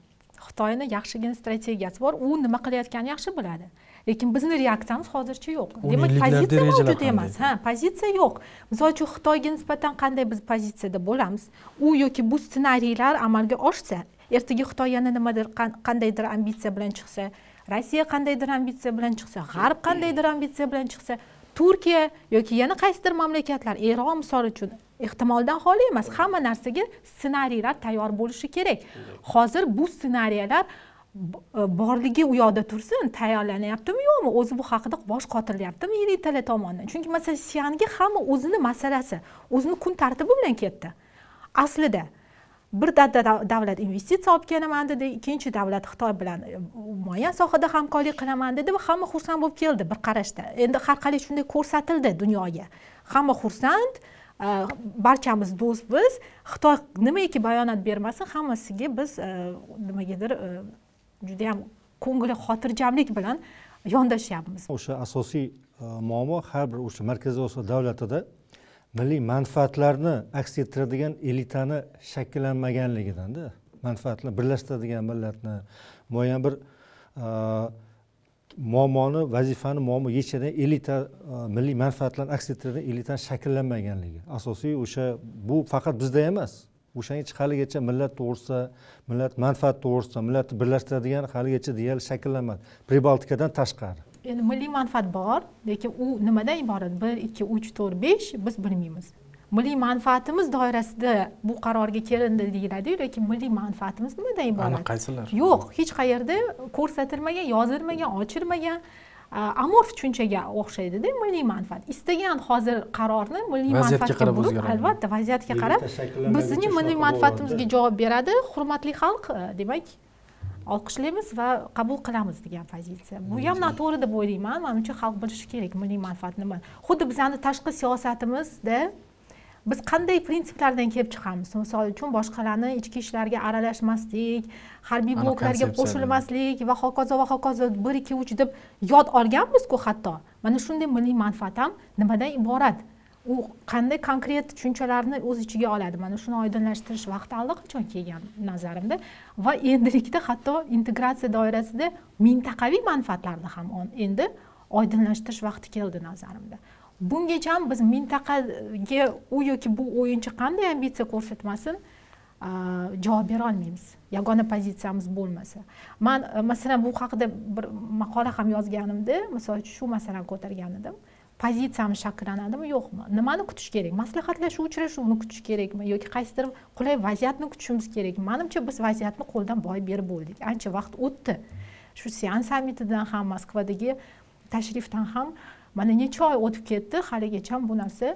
xitoyni yaxshigina strategiyasi bor u nima qilayotganini yaxshi biladi lekin bizni reaksiyamiz hozircha yo'q demak pozitsiya mavjud emas ha pozitsiya yo'q misol uchun xitoyga nisbatan qanday biz pozitsiyada bo'lamiz u yoki bu ssenariylar amalga oshsa ertaga xitoy yana nimadir qandaydir ambitsiya bilan chiqsa rossiya qandaydir ambitsiya bilan chiqsa g'arb qandaydir ambitsiya bilan chiqsa turkiya yoki yana qaysidir mamlakatlar eron misol uchun ehtimoldan xoli emas hamma narsaga ssenariylar tayyor bo'lishi kerak hozir bu ssenariylar e, borligi u yoqda tursin tayyorlanyaptimi yo'qmi o'zi bu haqida bosh qotirlyaptimi yirik tala tomonidan chunki masalan sianga hamma o'zini masalasi o'zini kun tartibi bilan ketdi aslida bir davlat investitsiya olib kelaman dedi ikkinchi davlat xitoy bilan e, muayyan sohada hamkorlik qilaman dedi va hamma xursand bo'lib keldi bir qarashda endi har qalay shunday ko'rsatildi dunyoga hamma xursand e, barchamiz do'stmiz xitoy nimaiki bayonot bermasin hammasiga biz e, nimagadir judayam ko'ngli xotirjamlik bilan yondashyapmiz o'sha asosiy muammo har bir o'sha markaziy osiyo davlatida milliy manfaatlarni aks ettiradigan elitani shakllanmaganligidanda manfaatni birlashtiradigan millatni muayyan bir muammoni vazifani muammo yechadigan elita milliy manfaatlarni aks ettiradigan elitani shakllanmaganligi asosiy o'sha bu faqat bizda emas o'shanga haligacha millat to'g'risida millat manfaati to'g'risida millatni birlashtiradigan haligacha deyarli shakllanmadi pribaltikadan tashqari endi milliy manfaat bor lekin u nimadan iborat bir ikki uch to'rt besh biz bilmaymiz milliy manfaatimiz doirasida bu qarorga kelindi deyiladiyu lekin milliy manfaatimiz nimadan iborat ana qaysilar yo'q hech qayerda ko'rsatilmagan yozilmagan ochilmagan amorf tushunchaga o'xshaydida milliy manfaat istagan hozir qarorni milliy manfaatga qarab o'zgaradi albatta vaziyatga qarab bizning milliy manfaatimizga javob beradi hurmatli xalq e, demak olqishlaymiz va qabul qilamiz degan pozitsiya bu ham noto'g'ri deb o'ylayman manimcha uchun xalq bilishi kerak milliy manfaat nima xuddi bizani tashqi siyosatimizda biz qanday prinsiplardan kelib chiqamiz misol uchun boshqalarni ichki ishlarga aralashmaslik harbiy bloklarga qo'shilmaslik va hokazo va hokazo bir ikki uch deb yod olganmizku hatto mana shunday milliy manfaat ham nimadan iborat u qanday konkret tushunchalarni o'z ichiga oladi mana shuni oydinlashtirish vaqti allaqachon kelgan nazarimda va endilikda hatto integratsiya doirasida mintaqaviy manfaatlarni ham endi oydinlashtirish vaqti keldi nazarimda bungacha biz mintaqaga u yoki bu o'yinchi qanday ambitsiya ko'rsatmasin javob bera olmaymiz yagona pozitsiyamiz bo'lmasa man masalan bu haqida bir maqola ham yozganimda misol uchun shu masalani ko'targan edim pozitsiyam shakllanadimi yo'qmi nimani kutish kerak maslahatlashuv uchrashuvini kutish kerakmi yoki qaysidir qulay vaziyatni kutishimiz kerakmi manimcha biz vaziyatni qo'ldan boy berib bo'ldik ancha vaqt o'tdi shu sean sammitidan ham moskvadagi tashrifdan ham mana necha oy o'tib ketdi haligacha bu narsa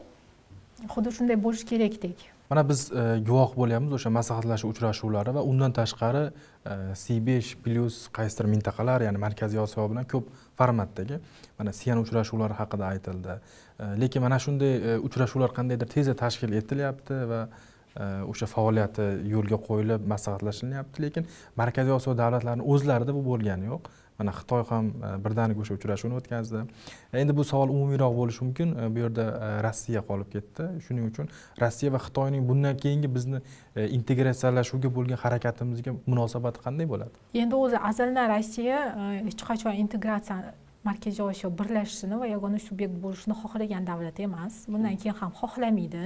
xuddi shunday bo'lishi kerakdek mana biz e, guvoh bo'lyapmiz o'sha maslahatlashuv uchrashuvlari va undan tashqari e, c besh plyus qaysidir mintaqalar ya'ni markaziy osiyo bilan ko'p formatdagi mana sian uchrashuvlari haqida aytildi e, lekin mana shunday uchrashuvlar qandaydir tezda tashkil etilyapti va o'sha faoliyati yo'lga qo'yilib maslahatlashilyapti lekin markaziy osiyo davlatlarini o'zlarida bu bo'lgani yo'q mana xitoy ham e, birdaniga o'sha uchrashuvni o'tkazdi e, endi bu savol umumiyroq bo'lishi mumkin e, bu yerda rossiya qolib ketdi shuning uchun rossiya va xitoyning bundan keyingi bizni integratsiyalashuvga bo'lgan harakatimizga munosabati qanday bo'ladi endi o'zi azaldan rossiya hech qachon integratsiya markaziy osiyo birlashishini va yagona subyekt bo'lishini xohlagan davlat emas bundan keyin ham xohlamaydi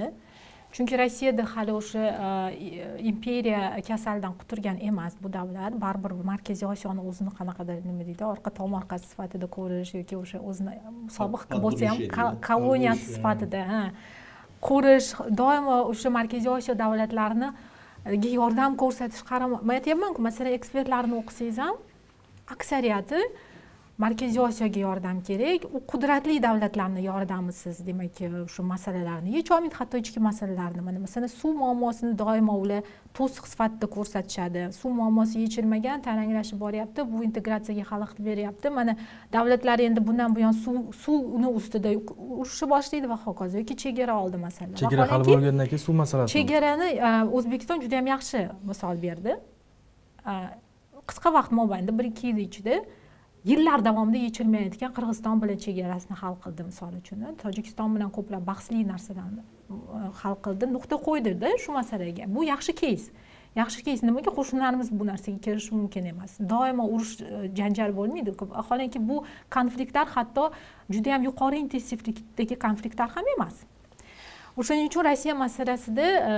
chunki rossiyada hali o'sha e, imperiya kasalidan quturgan emas bu davlat baribir markaziy osiyoni o'zini qanaqadir nima deydi orqa tomorqasi sifatida ko'rish yoki o'sha o'zini sobiq bo'lsa ham koloniyasi sifatida ko'rish doimo o'sha markaziy osiyo davlatlarini e, yordam ko'rsatish qaramay man aytyapmanku masalan ekspertlarni o'qisangiz ham aksariyati markaziy osiyoga yordam kerak u qudratli davlatlarni yordamisiz demak e, shu masalalarni yecholmaydi hatto ichki masalalarni mana masalan suv muammosini doimo ular to'siq sifatida ko'rsatishadi suv muammosi yechilmagan taranglashib boryapti bu integratsiyaga xalaqit beryapti mana davlatlar endi bundan buyon suv suvni ustida urushni boshlaydi va hokazo yoki chegara oldi masala chegara hal bo'lgandan keyin suv masalasi chegarani e, o'zbekiston juda yam yaxshi misol berdi e, qisqa vaqt mobaynida bir ikki yil ichida yillar davomida yechilmayotgan qirg'iziston bilan chegarasini hal qildi misol uchun tojikiston bilan ko'plab bahsli narsalarni e, hal qildi nuqta qo'ydida shu masalaga bu yaxshi keys yaxshi keys nimaga qo'shnilarimiz bu narsaga kelishi mumkin emas doimo urush e, janjal bo'lmaydi vaholanki bu konfliktlar hatto juda yam yuqori intensivlikdagi konfliktlar ham emas o'shaning uchun rossiya masalasida e,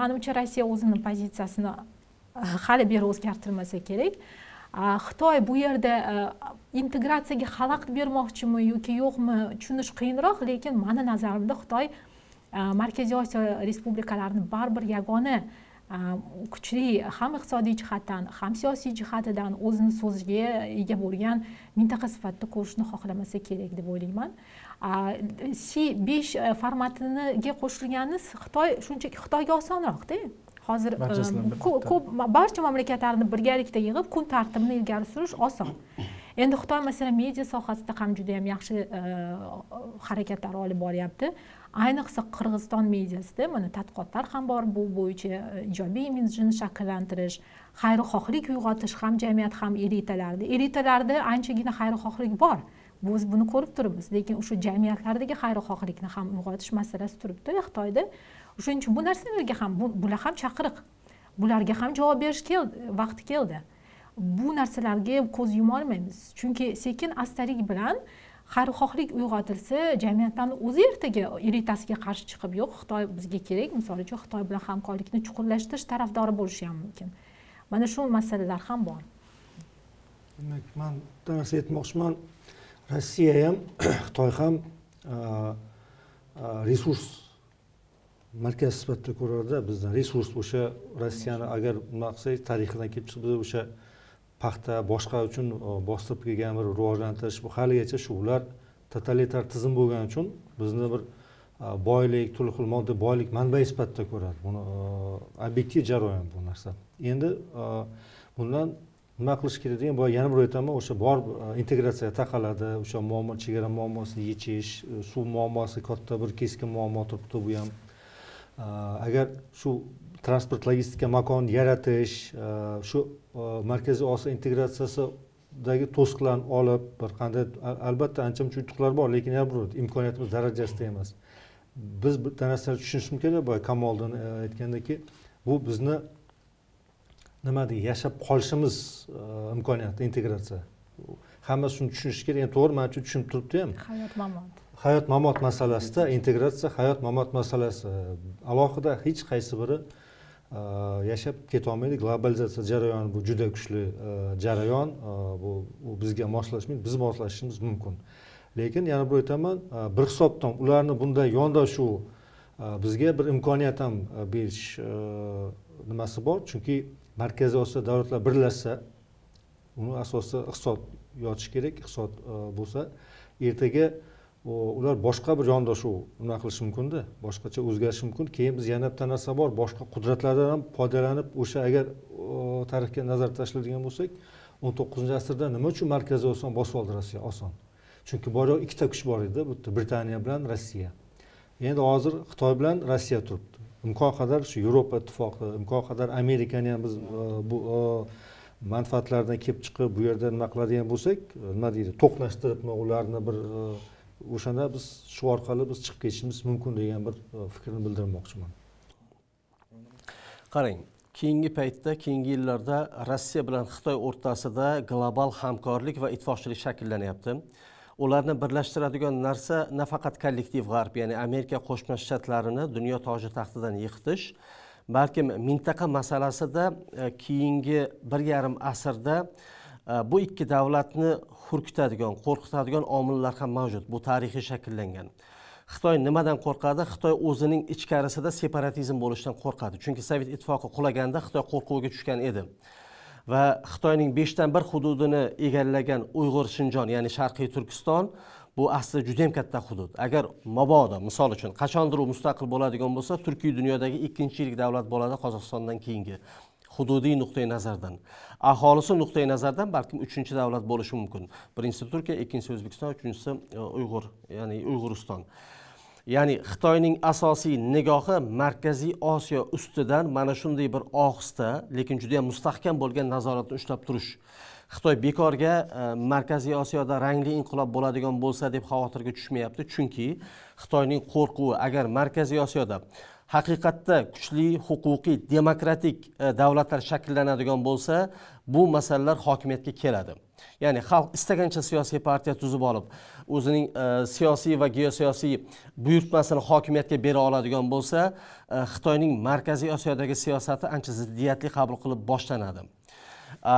manimcha rossiya o'zini pozitsiyasini hali beri o'zgartirmasa kerak xitoy bu yerda integratsiyaga xalaqit bermoqchimi yoki yo'qmi tushunish qiyinroq lekin mani nazarimda xitoy markaziy osiyo respublikalarini baribir yagona kuchli ham iqtisodiy jihatdan ham siyosiy jihatidan o'zini so'ziga ega bo'lgan mintaqa sifatida ko'rishni xohlamasa kerak deb o'ylayman si besh formatiga qo'shilgani xitoy shunchaki xitoyga osonroqda hozir ko'p barcha mamlakatlarni birgalikda yig'ib kun tartibini ilgari surish oson endi xitoy masalan media sohasida ham juda yam yaxshi harakatlar olib boryapti ayniqsa qirg'iziston mediasida mana tadqiqotlar ham bor bu bo'yicha ijobiy imijini shakllantirish xayrixohlik uyg'otish ham jamiyat ham elitalarda elitalarda anchagina xayrixohlik bor biz buni ko'rib turibmiz lekin o'sha jamiyatlardagi xayrixohlikni ham uyg'otish masalasi turibdi xitoyda o'shaning uchun bu narsalarga ham bular ham chaqiriq bularga ham javob berish keldi vaqti keldi bu narsalarga ko'z yumolmaymiz chunki sekin astalik bilan xayrixohlik uyg'otilsa jamiyatlarni o'zi ertaga elitasiga qarshi chiqib yo'q xitoy bizga kerak misol uchun xitoy bilan hamkorlikni chuqurlashtirish tarafdori bo'lishi ham mumkin mana shu masalalar ham bor demak man narsa aytmoqchiman rossiya ham xitoy ham resurs markaz sifatida ko'rarda bizni resurs o'sha rossiyani agar nima qilsak tarixidan kelib chiqib biz o'sha paxta boshqa uchun bostirib kelgan bir rivojlantirish bu haligacha shu ular totalitar tizim bo'lgani uchun bizni bir boylik turli xil moddiy boylik manbai sifatida ko'radi buni obyektiv jarayon bu narsa endi bundan nima qilish kerak degan boya yana bir aytaman o'sha bor integratsiya taqaladi o'sha muammo chegara muammosini yechish e, suv muammosi katta bir keskin muammo turibdi bu ham agar shu transport logistika makon yaratish shu markaziy osiyo integratsiyasidagi to'siqlarni olib bir qanday albatta ancha muncha yutuqlar bor lekin yana bir imkoniyatimiz darajasida emas biz bitta narsani tushunishimiz kerak boya kamoldin aytgandaki bu bizni nima deydi yashab qolishimiz imkoniyati integratsiya hamma shuni tushunishi kerak endi to'g'ri manimcha tushunib turibdi ham hayot mamot hayot mamot masalasida integratsiya hayot mamot masalasi e, alohida hech qaysi biri e, yashab ketolmaydi globalizatsiya jarayoni bu juda kuchli e, jarayon bu u bizga moslashmaydi biz moslashishimiz mumkin lekin yana bir aytaman bir hisobdan ularni bunday yondashuv bizga bir imkoniyat ham berish nimasi bor chunki markaziy osiyo davlatlar birlashsa uni asosida iqtisod yotish kerak iqtisod bo'lsa ertaga ular boshqa bir yondashuv nima qilishi mumkinda boshqacha o'zgarishi mumkin keyin biz yana bitta narsa bor boshqa qudratlardan ham foydalanib o'sha agar tarixga nazar tashlaydigan bo'lsak o'n to'qqizinchi asrda nima uchun markaziy osiyoni bosib oldi rossiya oson chunki bor yo'q ikkita kuch bor edi bitta britaniya bilan rossiya endi hozir xitoy bilan rossiya turibdi imkon qadar shu yevropa ittifoqi imkon qadar amerikani ham biz e, bu e, manfaatlardan kelib chiqib bu yerda nima qiladigan bo'lsak e, nima deydi to'qnashtiribmi ularni bir o'shanda biz shu orqali biz chiqib ketishimiz mumkin degan bir e, fikrni bildirmoqchiman qarang keyingi paytda keyingi yillarda rossiya bilan xitoy o'rtasida global hamkorlik va ittifoqchilik shakllanyapti ularni birlashtiradigan narsa nafaqat kollektiv g'arb ya'ni amerika qo'shma shtatlarini dunyo toji taxtidan yiqitish balkim mintaqa masalasida e, keyingi bir yarim asrda Э, bu ikki davlatni hurkitadigan qo'rqitadigan omillar ham mavjud bu tarixiy shakllangan xitoy nimadan qo'rqadi xitoy o'zining ichkarisida separatizm bo'lishidan qo'rqadi chunki sovet ittifoqi qulaganda xitoy qo'rquvga tushgan edi va xitoyning beshdan bir hududini egallagan uyg'ur shinjon ya'ni sharqiy turkiston bu aslida juda yam katta hudud agar mabodo misol uchun qachondir u mustaqil bo'ladigan bo'lsa turkiy dunyodagi ikkinchi yirik davlat bo'ladi qozog'istondan keyingi hududiy nuqtai nazardan aholisi nuqtai nazardan balkim uchinchi davlat bo'lishi mumkin birinchisi turkiya ikkinchisi o'zbekiston uchinchisi e, uyg'ur ya'ni uyg'uriston ya'ni xitoyning asosiy nigohi markaziy osiyo ustidan mana shunday bir ohista lekin juda yam mustahkam bo'lgan nazoratni ushlab turish xitoy bekorga e, markaziy osiyoda rangli inqilob bo'ladigan bo'lsa deb xavotirga tushmayapti chunki xitoyning qo'rquvi agar markaziy osiyoda haqiqatda kuchli huquqiy demokratik e, davlatlar shakllanadigan bo'lsa bu masalalar hokimiyatga keladi ya'ni xalq istagancha siyosiy partiya tuzib olib o'zining e, siyosiy va geosiyosiy buyurtmasini hokimiyatga bera oladigan bo'lsa e, xitoyning markaziy osiyodagi siyosati ancha ziddiyatli qabul qilib boshlanadi e,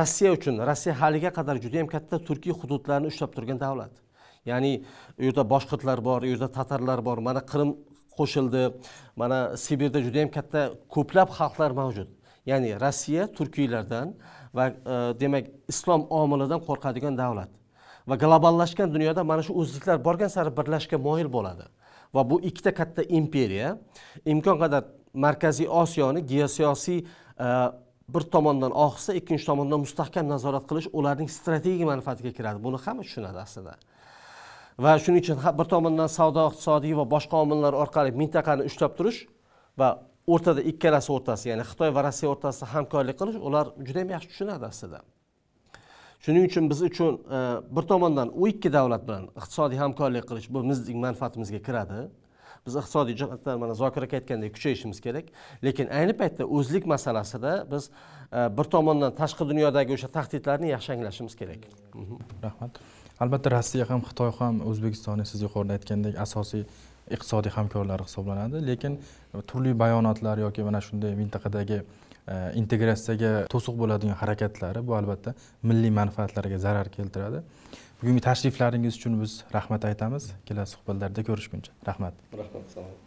rossiya uchun rossiya haliga qadar judayam katta turkiy hududlarni ushlab turgan davlat ya'ni u yerda boshqirlar bor u yerda tatarlar bor mana qirim qo'shildi mana sibirda juda yam katta ko'plab xalqlar mavjud ya'ni rossiya turkiylardan va e, demak islom omilidan qo'rqadigan davlat va globallashgan dunyoda mana shu o'zliklar borgan sari birlashishga moyil bo'ladi va bu ikkita katta imperiya imkon qadar markaziy osiyoni geosiyosiy e, bir tomondan ohista ikkinchi tomondan mustahkam nazorat qilish ularning strategik manfaatiga kiradi buni hamma tushunadi aslida va shuning uchun bir tomondan savdo iqtisodiy va boshqa omillar orqali mintaqani ushlab turish va o'rtada ikkalasi o'rtasi ya'ni xitoy va rossiya o'rtasida hamkorlik qilish ular juda ham yaxshi tushunadi aslida shuning uchun biz uchun e, bir tomondan u ikki davlat bilan iqtisodiy hamkorlik qilish bu bizning manfaatimizga kiradi biz iqtisodiy jihatdan mana zokir aka aytgandek kuchayishimiz kerak lekin ayni paytda o'zlik masalasida biz e, bir tomondan tashqi dunyodagi o'sha tahdidlarni yaxshi anglashimiz kerak rahmat albatta rossiya ham xitoy ham o'zbekistonni siz yuqorida aytgandek asosiy iqtisodiy hamkorlari hisoblanadi lekin turli bayonotlar yoki mana shunday mintaqadagi e, integratsiyaga to'siq bo'ladigan harakatlari bu albatta milliy manfaatlarga zarar keltiradi bugungi tashriflaringiz uchun biz rahmat aytamiz kelasi suhbatlarda ko'rishguncha rahmat rahmat sog'